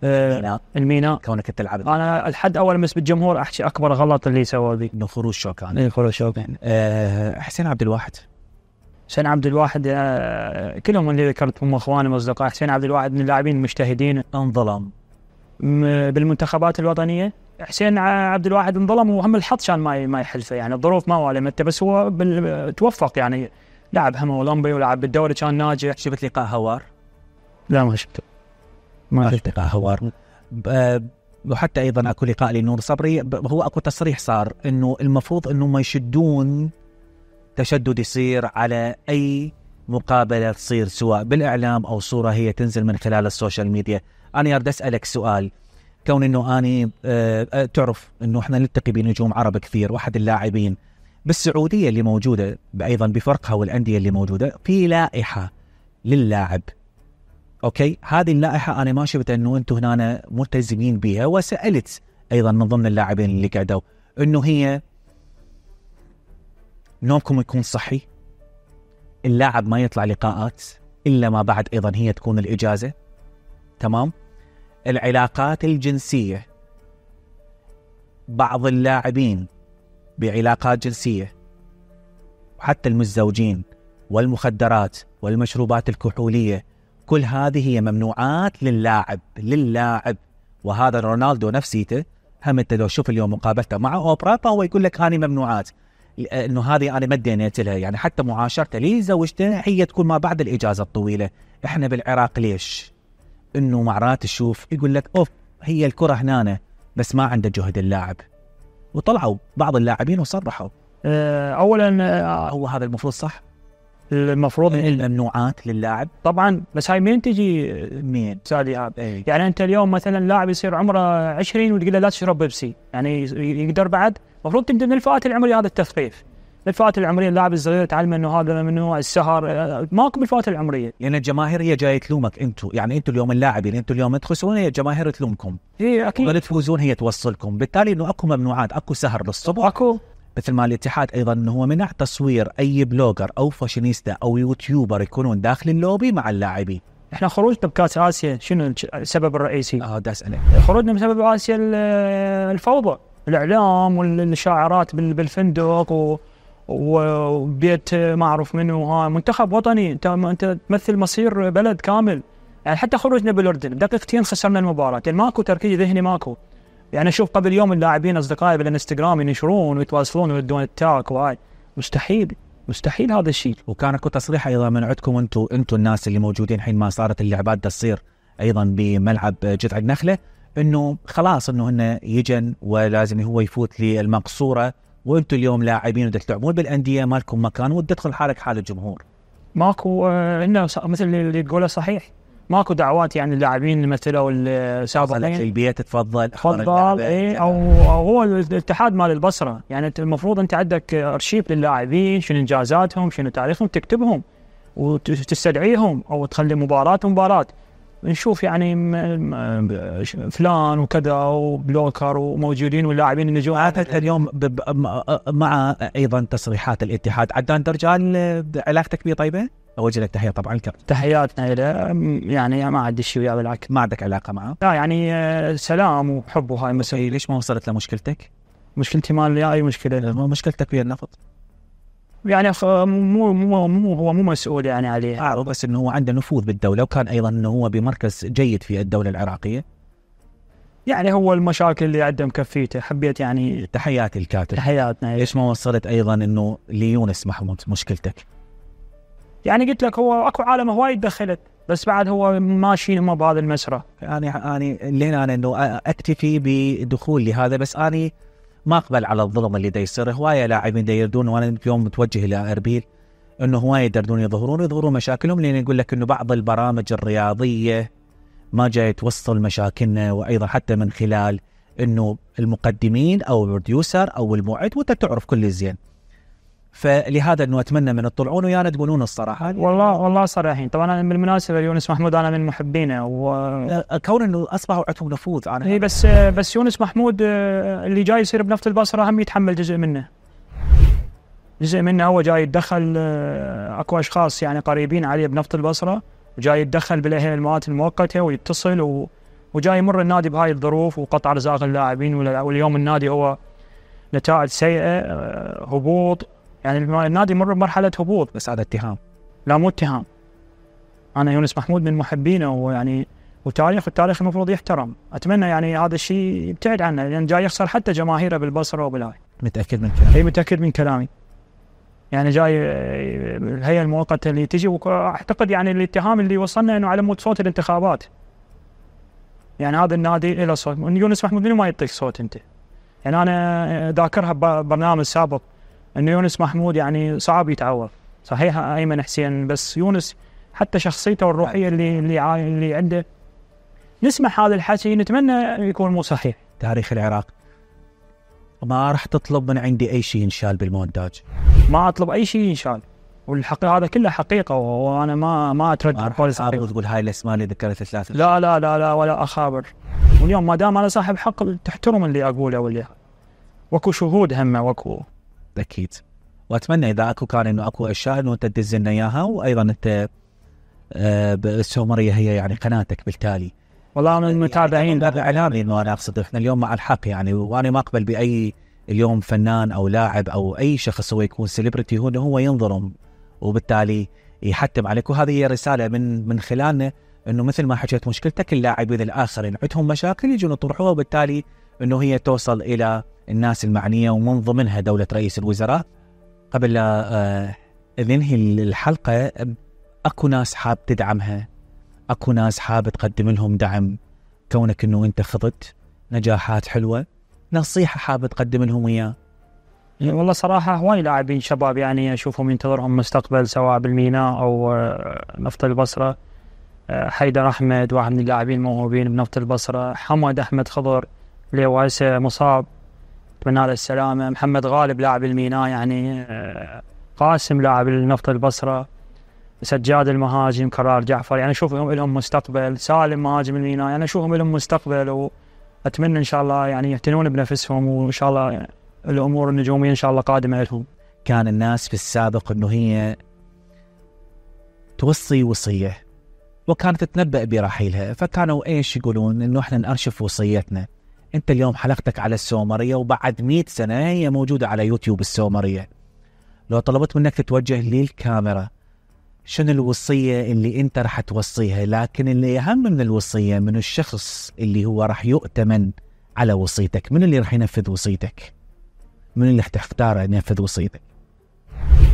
الميناء آه، الميناء كونك تلعب انا الحد اول مس بالجمهور احكي اكبر غلط اللي سووه ذي انه خروج شوكان اي خروج شوكان أه حسين عبد الواحد حسين عبد الواحد أه كلهم اللي ذكرتهم اخواني واصدقائي حسين عبد الواحد من اللاعبين المجتهدين انظلم بالمنتخبات الوطنيه حسين عبد الواحد انظلم وهم الحظ كان ما ما يحلفه يعني الظروف ما والمته بس هو توفق يعني لعب هم اولمبي ولعب بالدوري كان ناجح شفت لقاء هوار لا ما شفته ما شفته حوار آه، وحتى ايضا اكو لقاء لنور صبري هو اكو تصريح صار انه المفروض انه ما يشدون تشدد يصير على اي مقابله تصير سواء بالاعلام او صوره هي تنزل من خلال السوشيال ميديا انا اريد اسالك سؤال كون انه اني أه, آه، تعرف انه احنا نلتقي بنجوم عرب كثير واحد اللاعبين بالسعوديه اللي موجوده ايضا بفرقها والانديه اللي موجوده في لائحه للاعب اوكي هذه اللائحه انا ما شفت انه انتم هنا ملتزمين بها وسالت ايضا من ضمن اللاعبين اللي قعدوا انه هي نومكم يكون صحي اللاعب ما يطلع لقاءات الا ما بعد ايضا هي تكون الاجازه تمام العلاقات الجنسيه بعض اللاعبين بعلاقات جنسيه وحتى المزوجين والمخدرات والمشروبات الكحوليه كل هذه هي ممنوعات للاعب للاعب وهذا رونالدو نفسيته هم انت لو شوف اليوم مقابلته مع اوبرا فهو يقول لك هذه ممنوعات انه هذه انا ما دينيت لها يعني حتى معاشرته لي زوجته هي تكون ما بعد الاجازه الطويله احنا بالعراق ليش؟ انه مرات تشوف يقول لك اوف هي الكره هنا بس ما عنده جهد اللاعب وطلعوا بعض اللاعبين وصرحوا آه، اولا آه، هو هذا المفروض صح؟ المفروض الممنوعات للاعب طبعا بس هاي منين تجي آه، مين سالي ايه. يعني انت اليوم مثلا لاعب يصير عمره 20 وتقول له لا تشرب بيبسي يعني يقدر بعد المفروض تبدا من الفئات العمريه هذا التثقيف الفئات العمريه اللاعب الصغير تعلم انه هذا ممنوع السهر آه، ماكو بالفئات العمريه يعني الجماهير هي جايه تلومك انتم يعني انتم اليوم اللاعبين يعني انتم اليوم تخسرون هي الجماهير تلومكم اي اكيد ولا تفوزون هي توصلكم بالتالي انه اكو ممنوعات اكو سهر للصبح اكو مثل ما الاتحاد ايضا انه هو منع تصوير اي بلوجر او فاشينيستا او يوتيوبر يكونون داخل اللوبي مع اللاعبين. احنا خروجنا بكاس اسيا شنو السبب الرئيسي؟ اه بدي اسالك خروجنا بسبب اسيا الفوضى، الاعلام والشاعرات بالفندق و وبيت ما اعرف منو ها آه، منتخب وطني انت انت تمثل مصير بلد كامل يعني حتى خروجنا بالاردن دقيقتين خسرنا المباراه يعني ماكو تركيز ذهني ماكو يعني اشوف قبل يوم اللاعبين اصدقائي بالانستغرام ينشرون ويتواصلون ويدون التاك وهاي مستحيل مستحيل هذا الشيء وكان اكو تصريح ايضا من عندكم انتم انتم الناس اللي موجودين حين ما صارت اللعبات تصير ايضا بملعب جذع النخله انه خلاص انه هن يجن ولازم هو يفوت للمقصوره وانتم اليوم لاعبين ودك تلعبون بالانديه ما لكم مكان ودك تدخل حالك حال الجمهور. ماكو آه، انه مثل اللي تقوله صحيح ماكو دعوات يعني اللاعبين اللي مثلوا سابقا البيت تفضل تفضل اي او هو الاتحاد مال البصره يعني المفروض انت عندك ارشيف للاعبين شنو انجازاتهم شنو تاريخهم تكتبهم وتستدعيهم او تخلي مباراه مباراه نشوف يعني فلان وكذا وبلوكر وموجودين واللاعبين اللي جوا حتى اليوم مع ايضا تصريحات الاتحاد عدان درجال علاقتك به طيبه؟ اوجه لك تحيه طبعا كم. تحياتنا له يعني ما عندي شيء وياه بالعكس ما عندك علاقه معه لا آه، يعني آه، سلام وحب وهاي مسائل ليش ما وصلت لمشكلتك؟ مشكلتي ما لي اي مشكله ما مشكلتك ويا النفط يعني مو مو مو هو مو مسؤول يعني عليه اعرف آه، بس انه هو عنده نفوذ بالدوله وكان ايضا انه هو بمركز جيد في الدوله العراقيه يعني هو المشاكل اللي عنده مكفيته حبيت يعني تحياتي الكاتب تحياتنا ليش ما وصلت ايضا انه ليونس محمود مشكلتك يعني قلت لك هو اكو عالم هواي دخلت بس بعد هو ماشيين هم بهذا المسرح يعني انا لين انا انه اكتفي بدخول لهذا بس اني ما اقبل على الظلم اللي دا يصير هوايه لاعبين دا يردون وانا اليوم متوجه الى اربيل انه هوايه يردون يظهرون يظهرون مشاكلهم لان يقول لك انه بعض البرامج الرياضيه ما جاي توصل مشاكلنا وايضا حتى من خلال انه المقدمين او البروديوسر او الموعد وانت تعرف كل زين فلهذا انه اتمنى من تطلعون ويانا تقولون الصراحه والله والله صريحين طبعا انا بالمناسبه يونس محمود انا من محبينه و... أه، كون انه اصبحوا عندهم نفوذ انا اي بس بس يونس محمود أه، اللي جاي يصير بنفط البصره هم يتحمل جزء منه جزء منه هو جاي يتدخل أه، اكو اشخاص يعني قريبين عليه بنفط البصره وجاي يتدخل المواد المؤقته ويتصل و... وجاي يمر النادي بهاي الظروف وقطع رزاق اللاعبين واليوم النادي هو نتائج سيئه هبوط يعني النادي مر بمرحله هبوط بس هذا اتهام لا مو اتهام انا يونس محمود من محبينه ويعني وتاريخ والتاريخ المفروض يحترم اتمنى يعني هذا الشيء يبتعد عنه لان جاي يخسر حتى جماهيره بالبصره وبالهاي متاكد من كلامي اي متاكد من كلامي يعني جاي الهيئه المؤقته اللي تجي واعتقد يعني الاتهام اللي وصلنا انه على مود صوت الانتخابات يعني هذا النادي له صوت يونس محمود منو ما يعطيك صوت انت يعني انا ذاكرها ببرنامج سابق انه يونس محمود يعني صعب يتعوض صحيح ايمن حسين بس يونس حتى شخصيته الروحيه اللي اللي اللي عنده نسمع هذا الحكي نتمنى يكون مو صحيح تاريخ العراق ما راح تطلب من عندي اي شيء ينشال بالمونتاج ما اطلب اي شيء ينشال والحقيقه هذا كله حقيقه وانا ما ما اتردد ما تقول هاي الاسماء اللي ذكرت الثلاثه لا لا لا لا ولا اخابر واليوم ما دام انا صاحب حق تحترم اللي اقوله واللي واكو شهود همه واكو اكيد واتمنى اذا اكو كان انه اكو اشياء انه انت تدز لنا اياها وايضا انت آه، بالسومريه هي يعني قناتك بالتالي والله انا المتابعين يعني باب اعلامي انه انا اقصد احنا اليوم مع الحق يعني وانا ما اقبل باي اليوم فنان او لاعب او اي شخص هو يكون سيلبرتي هو هو ينظلم وبالتالي يحتم عليك وهذه هي رساله من من خلالنا انه مثل ما حكيت مشكلتك اللاعبين الاخرين عندهم مشاكل يجون يطرحوها وبالتالي انه هي توصل الى الناس المعنيه ومن ضمنها دوله رئيس الوزراء قبل لا آه، ننهي الحلقه اكو ناس حاب تدعمها اكو ناس حاب تقدم لهم دعم كونك انه انت خضت نجاحات حلوه نصيحه حاب تقدم لهم اياه إيه، والله صراحة هواي لاعبين شباب يعني أشوفهم ينتظرهم مستقبل سواء بالميناء أو آه، نفط البصرة آه، حيدر أحمد واحد من اللاعبين الموهوبين بنفط البصرة حمد أحمد خضر اللي مصاب اتمنى له السلامه محمد غالب لاعب الميناء يعني آه، قاسم لاعب النفط البصره سجاد المهاجم كرار جعفر يعني اشوفهم لهم مستقبل سالم مهاجم الميناء يعني اشوفهم لهم مستقبل واتمنى ان شاء الله يعني يعتنون بنفسهم وان شاء الله يعني الامور النجوميه ان شاء الله قادمه لهم كان الناس في السابق انه هي توصي وصيه وكانت تتنبأ برحيلها فكانوا ايش يقولون انه احنا نأرشف وصيتنا انت اليوم حلقتك على السومريه وبعد 100 سنه هي موجوده على يوتيوب السومريه لو طلبت منك تتوجه للكاميرا شنو الوصيه اللي انت راح توصيها لكن اللي اهم من الوصيه من الشخص اللي هو راح يؤتمن على وصيتك من اللي راح ينفذ وصيتك من اللي راح تختاره ينفذ وصيتك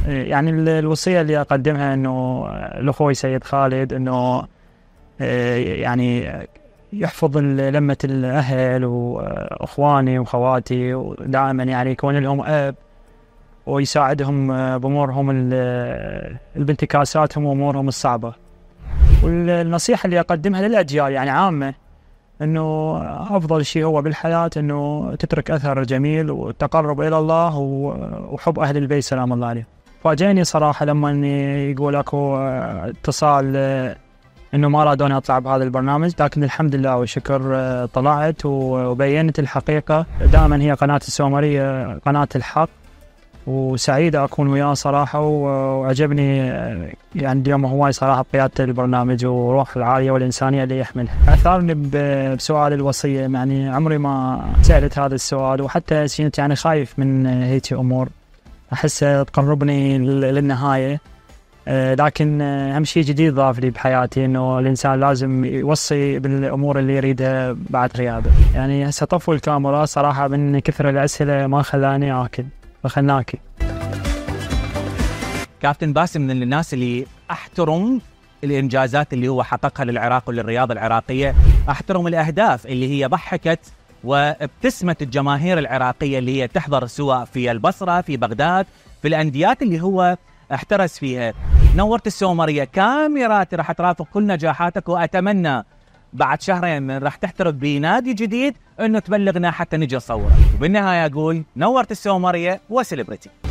إيه، يعني الوصيه اللي اقدمها انه لاخوي سيد خالد انه إيه، يعني يحفظ لمة الأهل وإخواني وخواتي ودائما يعني يكون لهم أب ويساعدهم آه، بأمورهم البنتكاساتهم وأمورهم الصعبة والنصيحة اللي أقدمها للأجيال يعني عامة أنه أفضل شيء هو بالحياة أنه تترك أثر جميل والتقرب إلى الله وحب أهل البيت سلام الله عليه فاجأني صراحة لما يقول أكو آه، اتصال آه، انه ما رادوني اطلع بهذا البرنامج لكن الحمد لله والشكر آه، طلعت وبينت الحقيقه دائما هي قناه السومريه قناه الحق وسعيد اكون وياه صراحه وعجبني آه، يعني اليوم هواي صراحه بقياده البرنامج وروح العاليه والانسانيه اللي يحملها. اثارني بسؤال الوصيه يعني عمري ما سالت هذا السؤال وحتى كنت يعني خايف من هيك امور احسها تقربني للنهايه آه، لكن آه، اهم شيء جديد ضاف لي بحياتي انه الانسان لازم يوصي بالامور اللي يريدها بعد غيابه، يعني هسه طفوا الكاميرا صراحه من كثر الاسئله ما خلاني اكل، فخلناكي. كابتن باسم من الناس اللي احترم الانجازات اللي هو حققها للعراق وللرياضه العراقيه، احترم الاهداف اللي هي ضحكت وابتسمت الجماهير العراقيه اللي هي تحضر سواء في البصره، في بغداد، في الانديات اللي هو احترس فيها نورت السومرية كاميراتي راح ترافق كل نجاحاتك وأتمنى بعد شهرين من راح تحترف بنادي جديد انه تبلغنا حتى نجي نصوره وبالنهايه اقول نورت السومريه وسليبرتي